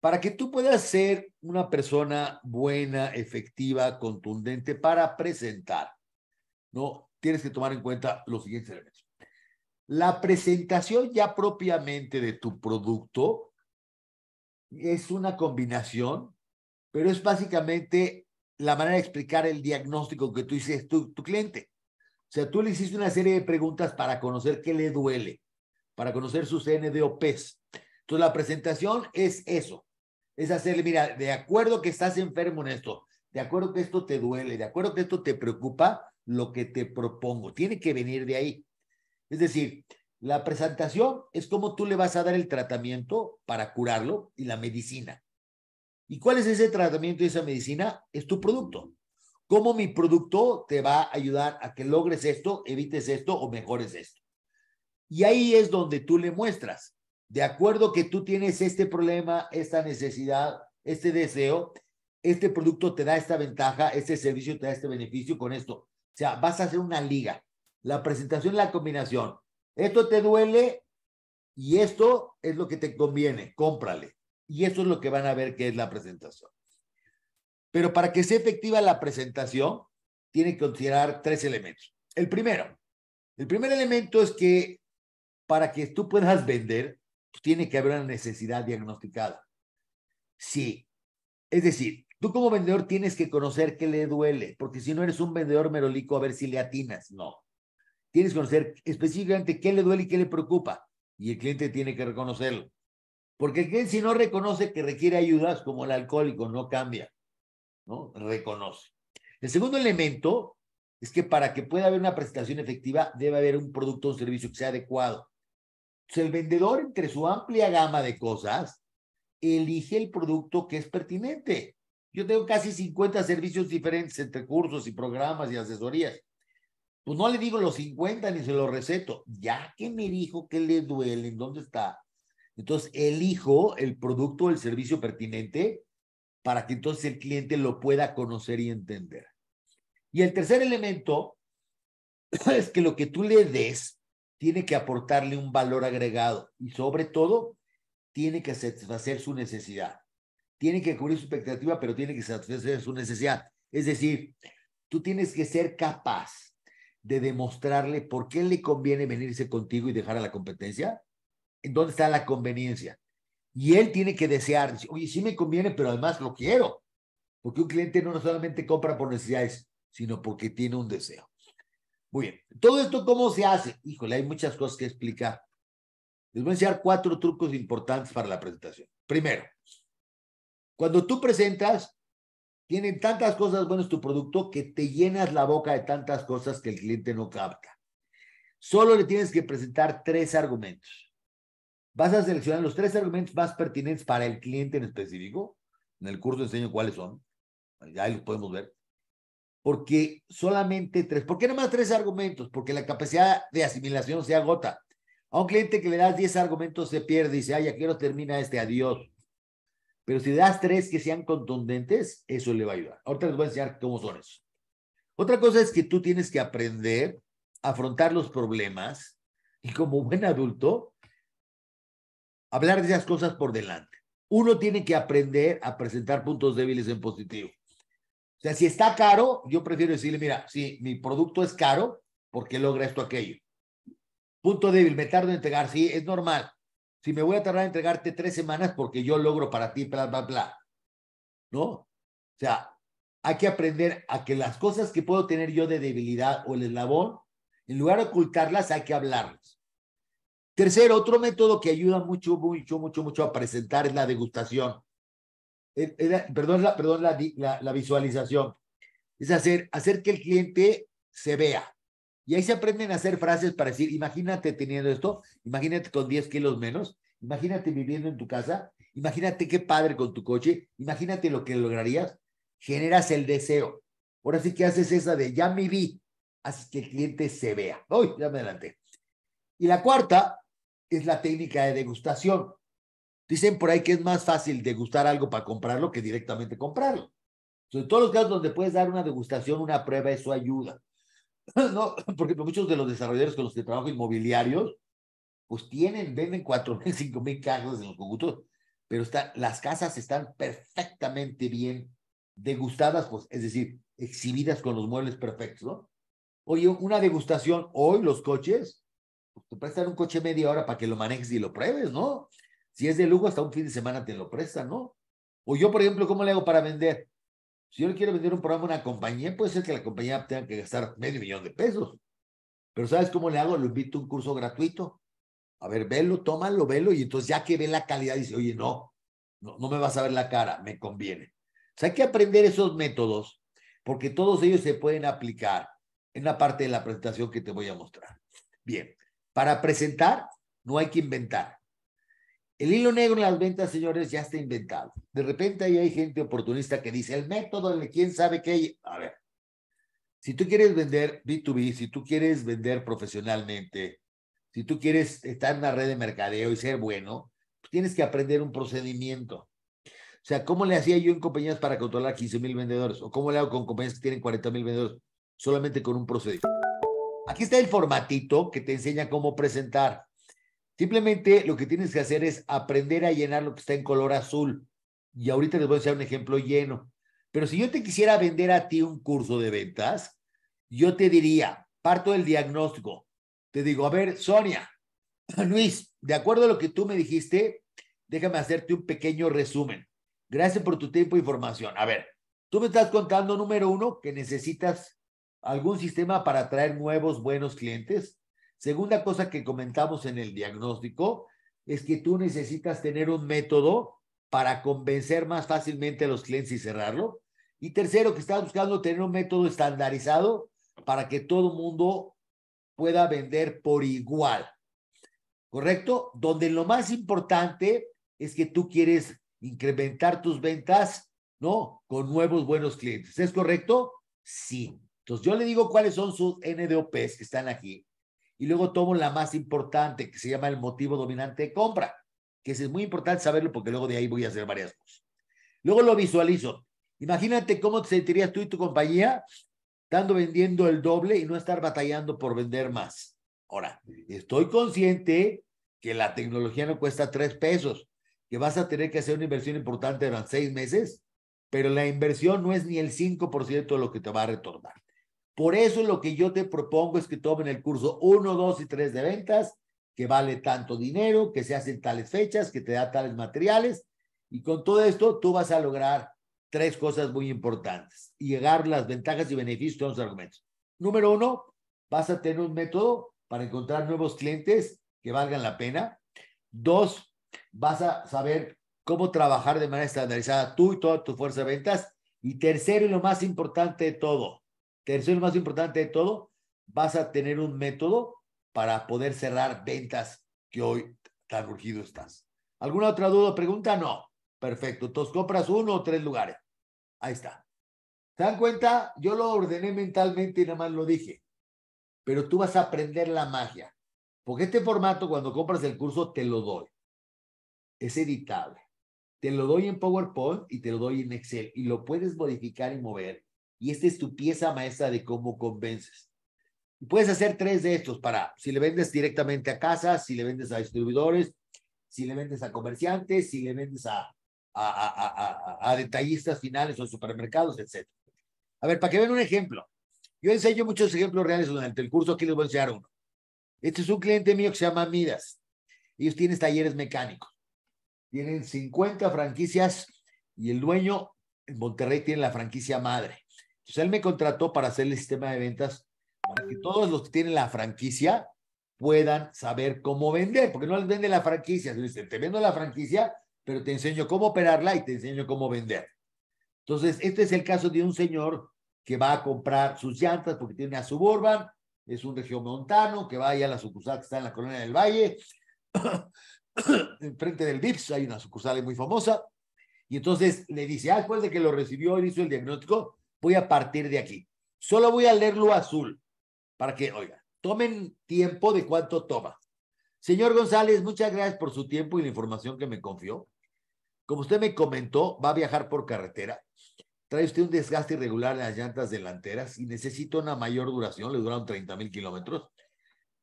para que tú puedas ser una persona buena, efectiva, contundente para presentar, ¿no? Tienes que tomar en cuenta los siguientes elementos. La presentación ya propiamente de tu producto es una combinación, pero es básicamente la manera de explicar el diagnóstico que tú hiciste tu, tu cliente. O sea, tú le hiciste una serie de preguntas para conocer qué le duele, para conocer sus NDOPs. Entonces, la presentación es eso. Es hacerle, mira, de acuerdo que estás enfermo en esto, de acuerdo que esto te duele, de acuerdo que esto te preocupa, lo que te propongo. Tiene que venir de ahí. Es decir, la presentación es cómo tú le vas a dar el tratamiento para curarlo y la medicina. ¿Y cuál es ese tratamiento y esa medicina? Es tu producto cómo mi producto te va a ayudar a que logres esto, evites esto o mejores esto. Y ahí es donde tú le muestras, de acuerdo que tú tienes este problema, esta necesidad, este deseo, este producto te da esta ventaja, este servicio te da este beneficio con esto. O sea, vas a hacer una liga. La presentación, la combinación. Esto te duele y esto es lo que te conviene, cómprale. Y eso es lo que van a ver que es la presentación. Pero para que sea efectiva la presentación, tiene que considerar tres elementos. El primero, el primer elemento es que para que tú puedas vender, tiene que haber una necesidad diagnosticada. Sí. Es decir, tú como vendedor tienes que conocer qué le duele, porque si no eres un vendedor merolico, a ver si le atinas. No. Tienes que conocer específicamente qué le duele y qué le preocupa. Y el cliente tiene que reconocerlo. Porque el cliente si no reconoce que requiere ayudas, como el alcohólico, no cambia. ¿no? Reconoce. El segundo elemento es que para que pueda haber una presentación efectiva debe haber un producto o un servicio que sea adecuado. el vendedor, entre su amplia gama de cosas, elige el producto que es pertinente. Yo tengo casi 50 servicios diferentes entre cursos y programas y asesorías. Pues no le digo los 50 ni se los receto, ya que me dijo que le duele, en dónde está. Entonces, elijo el producto o el servicio pertinente para que entonces el cliente lo pueda conocer y entender. Y el tercer elemento [CLEARS THROAT] es que lo que tú le des tiene que aportarle un valor agregado y sobre todo tiene que satisfacer su necesidad. Tiene que cubrir su expectativa, pero tiene que satisfacer su necesidad. Es decir, tú tienes que ser capaz de demostrarle por qué le conviene venirse contigo y dejar a la competencia. ¿En dónde está la conveniencia? Y él tiene que desear, oye, sí me conviene, pero además lo quiero. Porque un cliente no solamente compra por necesidades, sino porque tiene un deseo. Muy bien. ¿Todo esto cómo se hace? Híjole, hay muchas cosas que explicar. Les voy a enseñar cuatro trucos importantes para la presentación. Primero, cuando tú presentas, tienen tantas cosas buenas tu producto que te llenas la boca de tantas cosas que el cliente no capta. Solo le tienes que presentar tres argumentos. Vas a seleccionar los tres argumentos más pertinentes para el cliente en específico. En el curso enseño cuáles son. Ahí los podemos ver. Porque solamente tres. ¿Por qué nomás tres argumentos? Porque la capacidad de asimilación se agota. A un cliente que le das diez argumentos se pierde y dice, ay, aquí no termina este, adiós. Pero si le das tres que sean contundentes, eso le va a ayudar. Ahorita les voy a enseñar cómo son eso. Otra cosa es que tú tienes que aprender a afrontar los problemas y como buen adulto, hablar de esas cosas por delante. Uno tiene que aprender a presentar puntos débiles en positivo. O sea, si está caro, yo prefiero decirle, mira, si mi producto es caro porque logra esto, aquello. Punto débil, me tardo en entregar, sí, es normal. Si me voy a tardar en entregarte tres semanas porque yo logro para ti, bla, bla, bla. ¿No? O sea, hay que aprender a que las cosas que puedo tener yo de debilidad o el eslabón, en lugar de ocultarlas, hay que hablar. Tercero, otro método que ayuda mucho, mucho, mucho, mucho a presentar es la degustación. Eh, eh, perdón, la, perdón la, visualización. Es hacer, hacer que el cliente se vea. Y ahí se aprenden a hacer frases para decir, imagínate teniendo esto, imagínate con 10 kilos menos, imagínate viviendo en tu casa, imagínate qué padre con tu coche, imagínate lo que lograrías. Generas el deseo. Ahora sí que haces esa de ya me vi, así que el cliente se vea. Hoy ya me adelanté. Y la cuarta, es la técnica de degustación. Dicen por ahí que es más fácil degustar algo para comprarlo que directamente comprarlo. sobre en todos los casos donde puedes dar una degustación, una prueba, eso ayuda. [CLEARS THROAT] No, porque muchos de los desarrolladores con los que trabajo inmobiliarios, pues tienen, venden cuatro mil, cinco mil casas en los conjuntos, pero está, las casas están perfectamente bien degustadas, pues, es decir, exhibidas con los muebles perfectos, ¿no? Oye, una degustación, hoy los coches te prestan un coche media hora para que lo manejes y lo pruebes, ¿no? Si es de lujo, hasta un fin de semana te lo prestan, ¿no? O yo, por ejemplo, ¿cómo le hago para vender? Si yo le quiero vender un programa a una compañía, puede ser que la compañía tenga que gastar medio millón de pesos. Pero ¿sabes cómo le hago? Lo invito a un curso gratuito. A ver, velo, tómalo, velo, y entonces ya que ve la calidad, dice, oye, no, no, no me vas a ver la cara, me conviene. O sea, hay que aprender esos métodos, porque todos ellos se pueden aplicar en la parte de la presentación que te voy a mostrar. Bien, para presentar, no hay que inventar. El hilo negro en las ventas, señores, ya está inventado. De repente ahí hay gente oportunista que dice, el método de quién sabe qué. A ver, si tú quieres vender B2B, si tú quieres vender profesionalmente, si tú quieres estar en la red de mercadeo y ser bueno, tienes que aprender un procedimiento. O sea, ¿cómo le hacía yo en compañías para controlar 15 mil vendedores? ¿O cómo le hago con compañías que tienen 40 mil vendedores? Solamente con un procedimiento. Aquí está el formatito que te enseña cómo presentar. Simplemente lo que tienes que hacer es aprender a llenar lo que está en color azul. Y ahorita les voy a enseñar un ejemplo lleno. Pero si yo te quisiera vender a ti un curso de ventas, yo te diría, parto del diagnóstico. Te digo, a ver, Sonia, [CLEARS THROAT] Luis, de acuerdo a lo que tú me dijiste, déjame hacerte un pequeño resumen. Gracias por tu tiempo y e información. A ver, tú me estás contando, número uno, que necesitas algún sistema para atraer nuevos buenos clientes. Segunda cosa que comentamos en el diagnóstico es que tú necesitas tener un método para convencer más fácilmente a los clientes y cerrarlo. Y tercero, que estás buscando tener un método estandarizado para que todo el mundo pueda vender por igual. ¿Correcto? Donde lo más importante es que tú quieres incrementar tus ventas, ¿no? Con nuevos buenos clientes. ¿Es correcto? Sí. Entonces, yo le digo cuáles son sus NDOPs que están aquí y luego tomo la más importante que se llama el motivo dominante de compra, que es muy importante saberlo porque luego de ahí voy a hacer varias cosas. Luego lo visualizo. Imagínate cómo te sentirías tú y tu compañía estando vendiendo el doble y no estar batallando por vender más. Ahora, estoy consciente que la tecnología no cuesta tres pesos, que vas a tener que hacer una inversión importante durante seis meses, pero la inversión no es ni el 5% de lo que te va a retornar. Por eso lo que yo te propongo es que tomen el curso 1, 2 y 3 de ventas, que vale tanto dinero, que se hacen tales fechas, que te da tales materiales. Y con todo esto tú vas a lograr tres cosas muy importantes y llegar las ventajas y beneficios de los argumentos. Número uno, vas a tener un método para encontrar nuevos clientes que valgan la pena. Dos, vas a saber cómo trabajar de manera estandarizada tú y toda tu fuerza de ventas. Y tercero, y lo más importante de todo, Tercero, más importante de todo, vas a tener un método para poder cerrar ventas que hoy tan urgido estás. ¿Alguna otra duda o pregunta? No. Perfecto. Entonces compras uno o tres lugares. Ahí está. ¿Te dan cuenta? Yo lo ordené mentalmente y nada más lo dije. Pero tú vas a aprender la magia. Porque este formato, cuando compras el curso, te lo doy. Es editable. Te lo doy en PowerPoint y te lo doy en Excel. Y lo puedes modificar y mover y esta es tu pieza maestra de cómo convences. puedes hacer tres de estos para si le vendes directamente a casa, si le vendes a distribuidores, si le vendes a comerciantes, si le vendes a, a, a detallistas finales o supermercados, etc. A ver, para que vean un ejemplo. Yo enseño muchos ejemplos reales durante el curso, aquí les voy a enseñar uno. Este es un cliente mío que se llama Midas. Ellos tienen talleres mecánicos. Tienen 50 franquicias y el dueño en Monterrey tiene la franquicia madre. Pues él me contrató para hacer el sistema de ventas para que todos los que tienen la franquicia puedan saber cómo vender, porque no les vende la franquicia, te vendo la franquicia, pero te enseño cómo operarla y te enseño cómo vender. Entonces, este es el caso de un señor que va a comprar sus llantas porque tiene a suburban, es un montano que va ir a la sucursal que está en la colonia del Valle, [COUGHS] enfrente del VIPS, hay una sucursal muy famosa, y entonces le dice, ah, después de que lo recibió y hizo el diagnóstico, voy a partir de aquí. Solo voy a leerlo azul para que, oiga, tomen tiempo de cuánto toma. Señor González, muchas gracias por su tiempo y la información que me confió. Como usted me comentó, va a viajar por carretera. Trae usted un desgaste irregular en las llantas delanteras y necesita una mayor duración. Le duraron 30 mil kilómetros.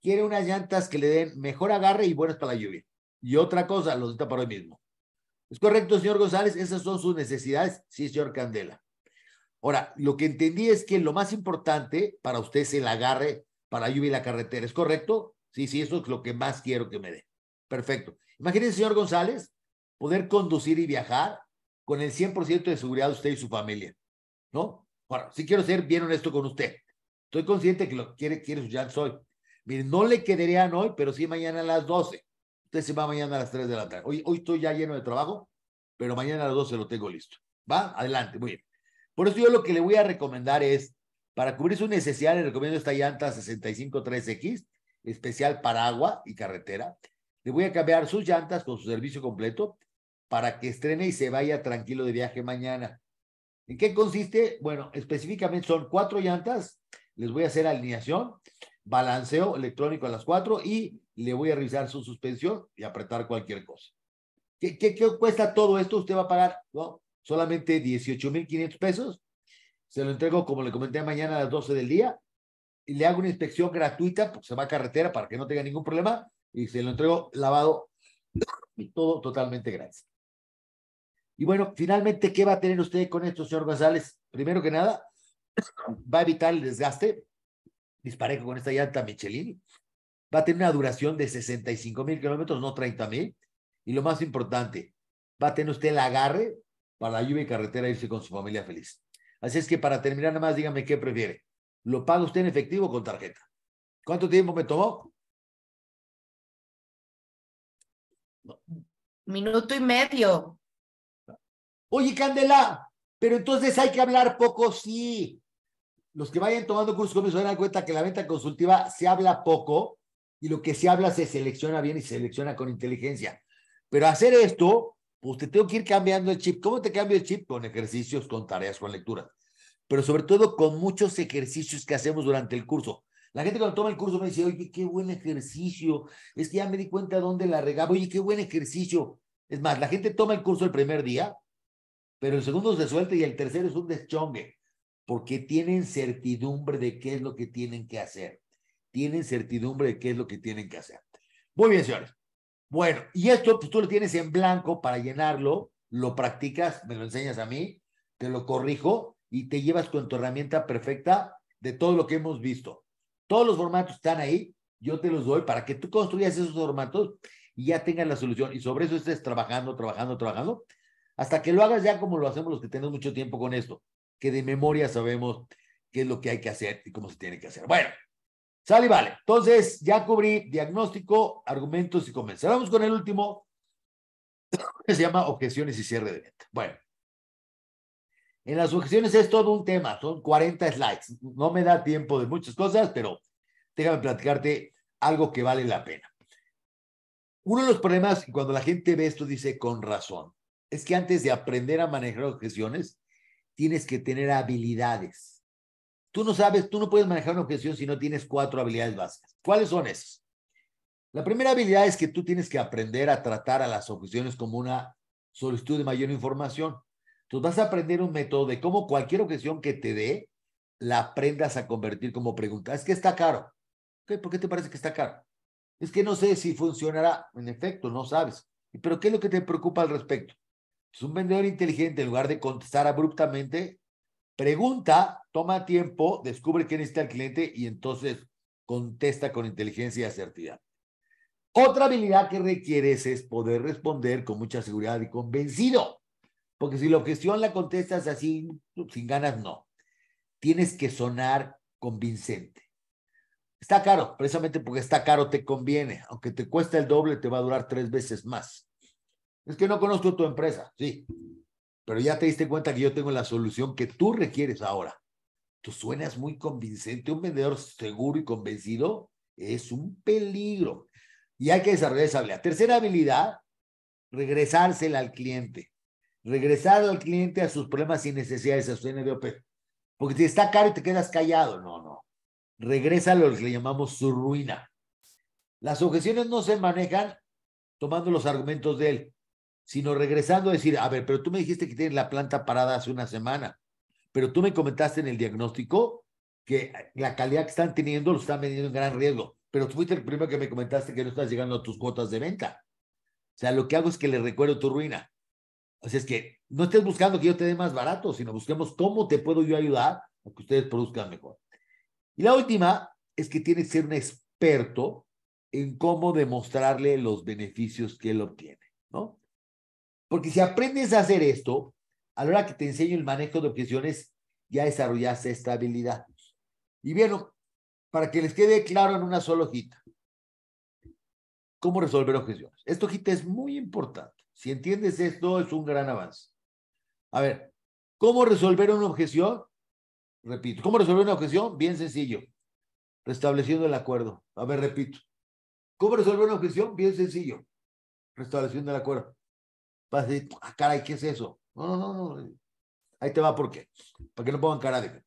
Quiere unas llantas que le den mejor agarre y buenas para la lluvia. Y otra cosa, lo está para hoy mismo. ¿Es correcto, señor González? ¿Esas son sus necesidades? Sí, señor Candela. Ahora, lo que entendí es que lo más importante para usted es el agarre para lluvia y la carretera, ¿es correcto? Sí, sí, eso es lo que más quiero que me dé. Perfecto. Imagínense, señor González, poder conducir y viajar con el 100% de seguridad de usted y su familia, ¿no? Bueno, sí quiero ser bien honesto con usted. Estoy consciente que lo quiere, quiere su chance hoy. Mire, no le quedarían hoy, pero sí mañana a las 12. Usted se va mañana a las 3 de la tarde. Hoy, hoy estoy ya lleno de trabajo, pero mañana a las 12 lo tengo listo. ¿Va? Adelante, muy bien. Por eso yo lo que le voy a recomendar es, para cubrir su necesidad, le recomiendo esta llanta 653X, especial para agua y carretera. Le voy a cambiar sus llantas con su servicio completo para que estrene y se vaya tranquilo de viaje mañana. ¿En qué consiste? Bueno, específicamente son cuatro llantas. Les voy a hacer alineación, balanceo electrónico a las cuatro y le voy a revisar su suspensión y apretar cualquier cosa. ¿Qué, qué cuesta todo esto? Usted va a pagar, ¿no? solamente 18.500 pesos. Se lo entrego, como le comenté, mañana a las 12 del día. Y le hago una inspección gratuita, porque se va a carretera para que no tenga ningún problema. Y se lo entrego lavado y todo totalmente gratis. Y bueno, finalmente, ¿qué va a tener usted con esto, señor González? Primero que nada, [COUGHS] va a evitar el desgaste disparejo con esta llanta Michelin. Va a tener una duración de 65 mil kilómetros, no 30 mil. Y lo más importante, va a tener usted el agarre para la lluvia y carretera e irse con su familia feliz. Así es que para terminar nada más, dígame qué prefiere. ¿Lo paga usted en efectivo o con tarjeta? ¿Cuánto tiempo me tomó? Minuto y medio. Oye, Candela, pero entonces hay que hablar poco, sí. Los que vayan tomando cursos conmigo se dar cuenta que la venta consultiva se habla poco y lo que se habla se selecciona bien y se selecciona con inteligencia. Pero hacer esto pues te tengo que ir cambiando el chip. ¿Cómo te cambio el chip? Con ejercicios, con tareas, con lecturas. Pero sobre todo con muchos ejercicios que hacemos durante el curso. La gente cuando toma el curso me dice, oye, qué buen ejercicio. Es que ya me di cuenta dónde la regaba. Oye, qué buen ejercicio. Es más, la gente toma el curso el primer día, pero el segundo se suelta y el tercero es un deschongue, porque tienen certidumbre de qué es lo que tienen que hacer. Tienen certidumbre de qué es lo que tienen que hacer. Muy bien, señores. Bueno, y esto pues, tú lo tienes en blanco para llenarlo, lo practicas, me lo enseñas a mí, te lo corrijo y te llevas con tu herramienta perfecta de todo lo que hemos visto. Todos los formatos están ahí, yo te los doy para que tú construyas esos formatos y ya tengas la solución y sobre eso estés trabajando, trabajando, trabajando, hasta que lo hagas ya como lo hacemos los que tenemos mucho tiempo con esto, que de memoria sabemos qué es lo que hay que hacer y cómo se tiene que hacer. Bueno, Sale y vale. Entonces, ya cubrí diagnóstico, argumentos y comenzamos Vamos con el último, que se llama objeciones y cierre de venta. Bueno, en las objeciones es todo un tema, son 40 slides. No me da tiempo de muchas cosas, pero déjame platicarte algo que vale la pena. Uno de los problemas, cuando la gente ve esto, dice con razón, es que antes de aprender a manejar objeciones, tienes que tener habilidades Tú no sabes, tú no puedes manejar una objeción si no tienes cuatro habilidades básicas. ¿Cuáles son esas? La primera habilidad es que tú tienes que aprender a tratar a las objeciones como una solicitud de mayor información. Tú vas a aprender un método de cómo cualquier objeción que te dé, la aprendas a convertir como pregunta. Es que está caro. ¿Por qué te parece que está caro? Es que no sé si funcionará. En efecto, no sabes. ¿Pero qué es lo que te preocupa al respecto? Es un vendedor inteligente, en lugar de contestar abruptamente, Pregunta, toma tiempo, descubre quién está el cliente y entonces contesta con inteligencia y acertidad. Otra habilidad que requieres es poder responder con mucha seguridad y convencido, porque si la objeción la contestas así, sin ganas, no. Tienes que sonar convincente. Está caro, precisamente porque está caro te conviene. Aunque te cuesta el doble, te va a durar tres veces más. Es que no conozco tu empresa, sí pero ya te diste cuenta que yo tengo la solución que tú requieres ahora. Tú suenas muy convincente, un vendedor seguro y convencido es un peligro y hay que desarrollar esa habilidad. Tercera habilidad, regresársela al cliente. Regresar al cliente a sus problemas y necesidades, a su NDOP. Porque si está caro y te quedas callado, no, no. Regresa a lo que le llamamos su ruina. Las objeciones no se manejan tomando los argumentos de él, sino regresando a decir, a ver, pero tú me dijiste que tienes la planta parada hace una semana, pero tú me comentaste en el diagnóstico que la calidad que están teniendo lo están vendiendo en gran riesgo, pero tú fuiste el primero que me comentaste que no estás llegando a tus cuotas de venta. O sea, lo que hago es que le recuerdo tu ruina. O sea, es que no estés buscando que yo te dé más barato, sino busquemos cómo te puedo yo ayudar a que ustedes produzcan mejor. Y la última es que tienes que ser un experto en cómo demostrarle los beneficios que él obtiene, ¿no? Porque si aprendes a hacer esto, a la hora que te enseño el manejo de objeciones, ya desarrollaste esta habilidad. Y bien, para que les quede claro en una sola hojita, cómo resolver objeciones. Esta hojita es muy importante. Si entiendes esto, es un gran avance. A ver, ¿cómo resolver una objeción? Repito, ¿cómo resolver una objeción? Bien sencillo, restableciendo el acuerdo. A ver, repito. ¿Cómo resolver una objeción? Bien sencillo, restableciendo el acuerdo vas a decir, ah, caray, ¿qué es eso? No, no, no, Ahí te va por qué. Para que no pongan cara de...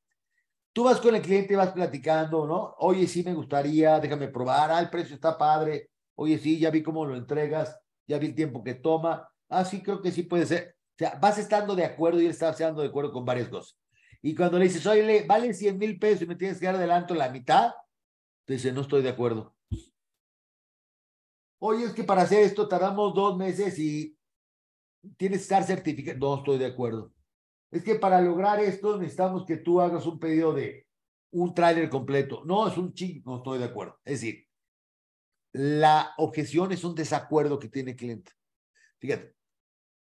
Tú vas con el cliente, vas platicando, ¿no? Oye, sí, me gustaría, déjame probar, ah, el precio está padre, oye, sí, ya vi cómo lo entregas, ya vi el tiempo que toma, ah, sí, creo que sí puede ser. O sea, vas estando de acuerdo y él está estando de acuerdo con varias cosas. Y cuando le dices, oye, vale 100 mil pesos y me tienes que dar adelanto la mitad, te dice, no estoy de acuerdo. Oye, es que para hacer esto tardamos dos meses y tienes que estar certificado. No estoy de acuerdo. Es que para lograr esto necesitamos que tú hagas un pedido de un trailer completo. No, es un ching, no estoy de acuerdo. Es decir, la objeción es un desacuerdo que tiene el cliente. Fíjate,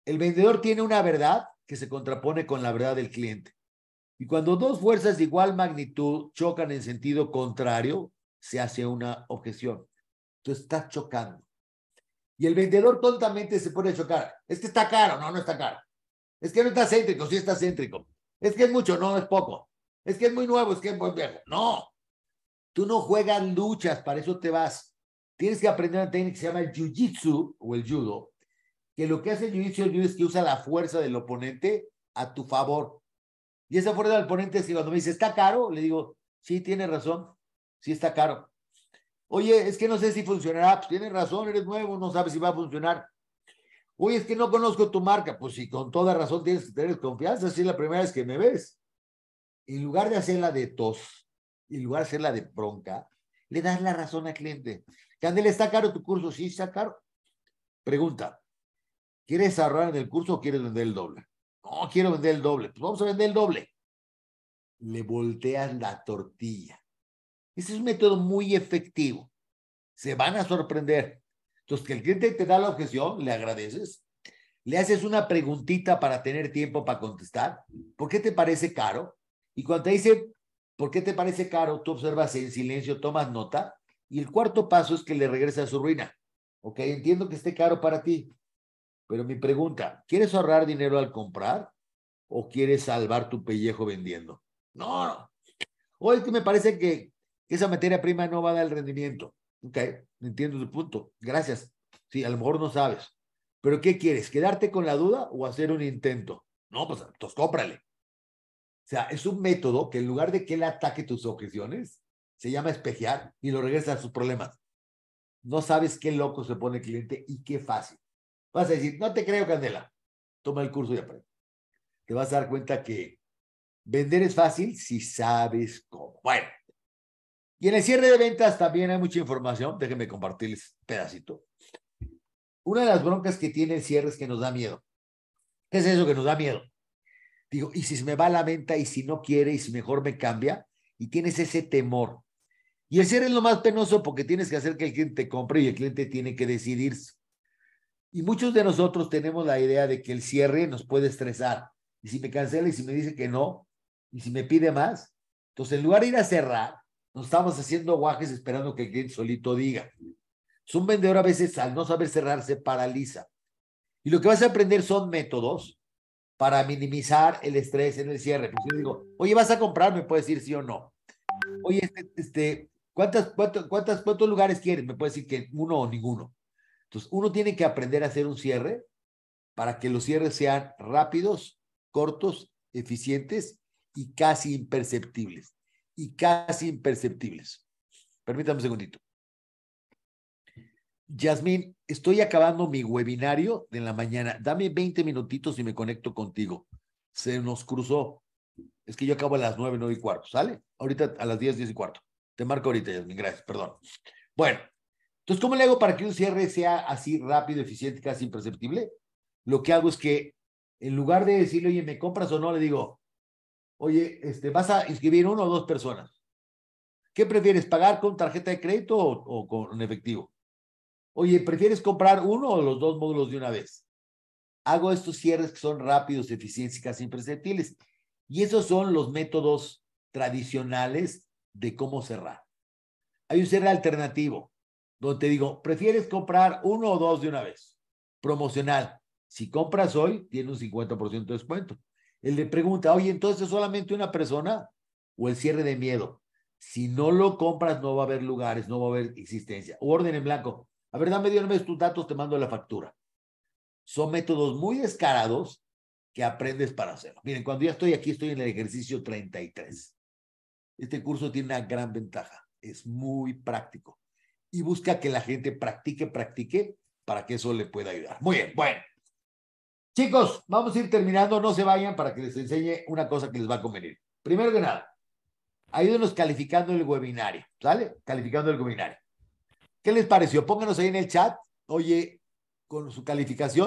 el vendedor tiene una verdad que se contrapone con la verdad del cliente. Y cuando dos fuerzas de igual magnitud chocan en sentido contrario, se hace una objeción. Tú estás chocando. Y el vendedor tontamente se pone a chocar. Es que está caro, no, no está caro. Es que no está céntrico, sí está céntrico. Es que es mucho, no, es poco. Es que es muy nuevo, es que es muy viejo. No. Tú no juegas luchas, para eso te vas. Tienes que aprender una técnica que se llama el jiu-jitsu o el judo, que lo que hace el jiu-jitsu es que usa la fuerza del oponente a tu favor. Y esa fuerza del oponente es que cuando me dice, está caro, le digo, sí, tiene razón, sí está caro. Oye, es que no sé si funcionará. Pues tienes razón, eres nuevo, no sabes si va a funcionar. Oye, es que no conozco tu marca. Pues sí, con toda razón tienes que tener confianza. Si es la primera vez que me ves. En lugar de hacerla de tos, en lugar de hacerla de bronca, le das la razón al cliente. Candela, ¿está caro tu curso? Sí, está caro. Pregunta, ¿quieres ahorrar en el curso o quieres vender el doble? No, quiero vender el doble. Pues vamos a vender el doble. Le volteas la tortilla. Ese es un método muy efectivo. Se van a sorprender. Entonces, que el cliente te da la objeción, le agradeces, le haces una preguntita para tener tiempo para contestar. ¿Por qué te parece caro? Y cuando te dice, ¿por qué te parece caro? Tú observas en silencio, tomas nota. Y el cuarto paso es que le regresa a su ruina. Ok, entiendo que esté caro para ti, pero mi pregunta, ¿quieres ahorrar dinero al comprar o quieres salvar tu pellejo vendiendo? No, no. Oye, que me parece que esa materia prima no va a dar el rendimiento. Ok, entiendo tu punto. Gracias. Sí, a lo mejor no sabes. Pero ¿qué quieres? ¿Quedarte con la duda o hacer un intento? No, pues entonces cómprale. O sea, es un método que en lugar de que él ataque tus objeciones, se llama espejear y lo regresa a sus problemas. No sabes qué loco se pone el cliente y qué fácil. Vas a decir, no te creo, Candela. Toma el curso y aprende. Te vas a dar cuenta que vender es fácil si sabes cómo. Bueno, y en el cierre de ventas también hay mucha información. Déjenme compartirles pedacito. Una de las broncas que tiene el cierre es que nos da miedo. ¿Qué es eso que nos da miedo? Digo, ¿y si se me va la venta y si no quiere y si mejor me cambia? Y tienes ese temor. Y el cierre es lo más penoso porque tienes que hacer que el cliente compre y el cliente tiene que decidirse. Y muchos de nosotros tenemos la idea de que el cierre nos puede estresar. Y si me cancela y si me dice que no, y si me pide más. Entonces, en lugar de ir a cerrar, no estamos haciendo guajes esperando que el solito diga. Es un vendedor a veces, al no saber cerrar, se paraliza. Y lo que vas a aprender son métodos para minimizar el estrés en el cierre. Pues yo digo, oye, ¿vas a comprar? Me puedes decir sí o no. Oye, este, este ¿cuántas, ¿cuántos lugares quieres? Me puede decir que uno o ninguno. Entonces, uno tiene que aprender a hacer un cierre para que los cierres sean rápidos, cortos, eficientes y casi imperceptibles y casi imperceptibles. Permítame un segundito. Yasmín, estoy acabando mi webinario de la mañana. Dame 20 minutitos y me conecto contigo. Se nos cruzó. Es que yo acabo a las 9, 9 y cuarto, ¿sale? Ahorita a las 10, 10 y cuarto. Te marco ahorita, Yasmín. Gracias, perdón. Bueno, entonces, ¿cómo le hago para que un cierre sea así rápido, eficiente, casi imperceptible? Lo que hago es que, en lugar de decirle, oye, ¿me compras o no? Le digo, oye, este, vas a inscribir uno o dos personas. ¿Qué prefieres, pagar con tarjeta de crédito o, con efectivo? Oye, ¿prefieres comprar uno o los dos módulos de una vez? Hago estos cierres que son rápidos, eficientes y casi imperceptibles. Y esos son los métodos tradicionales de cómo cerrar. Hay un cierre alternativo, donde te digo, ¿prefieres comprar uno o dos de una vez? Promocional. Si compras hoy, tiene un 50% de descuento el de pregunta, oye, entonces solamente una persona o el cierre de miedo. Si no lo compras, no va a haber lugares, no va a haber existencia. Orden en blanco. A ver, dame dame tus datos, te mando la factura. Son métodos muy descarados que aprendes para hacerlo. Miren, cuando ya estoy aquí, estoy en el ejercicio 33. Este curso tiene una gran ventaja. Es muy práctico. Y busca que la gente practique, practique para que eso le pueda ayudar. Muy bien, bueno. Chicos, vamos a ir terminando, no se vayan para que les enseñe una cosa que les va a convenir. Primero que nada, ayúdenos calificando el webinario, ¿sale? Calificando el webinario. ¿Qué les pareció? Pónganos ahí en el chat, oye, con su calificación.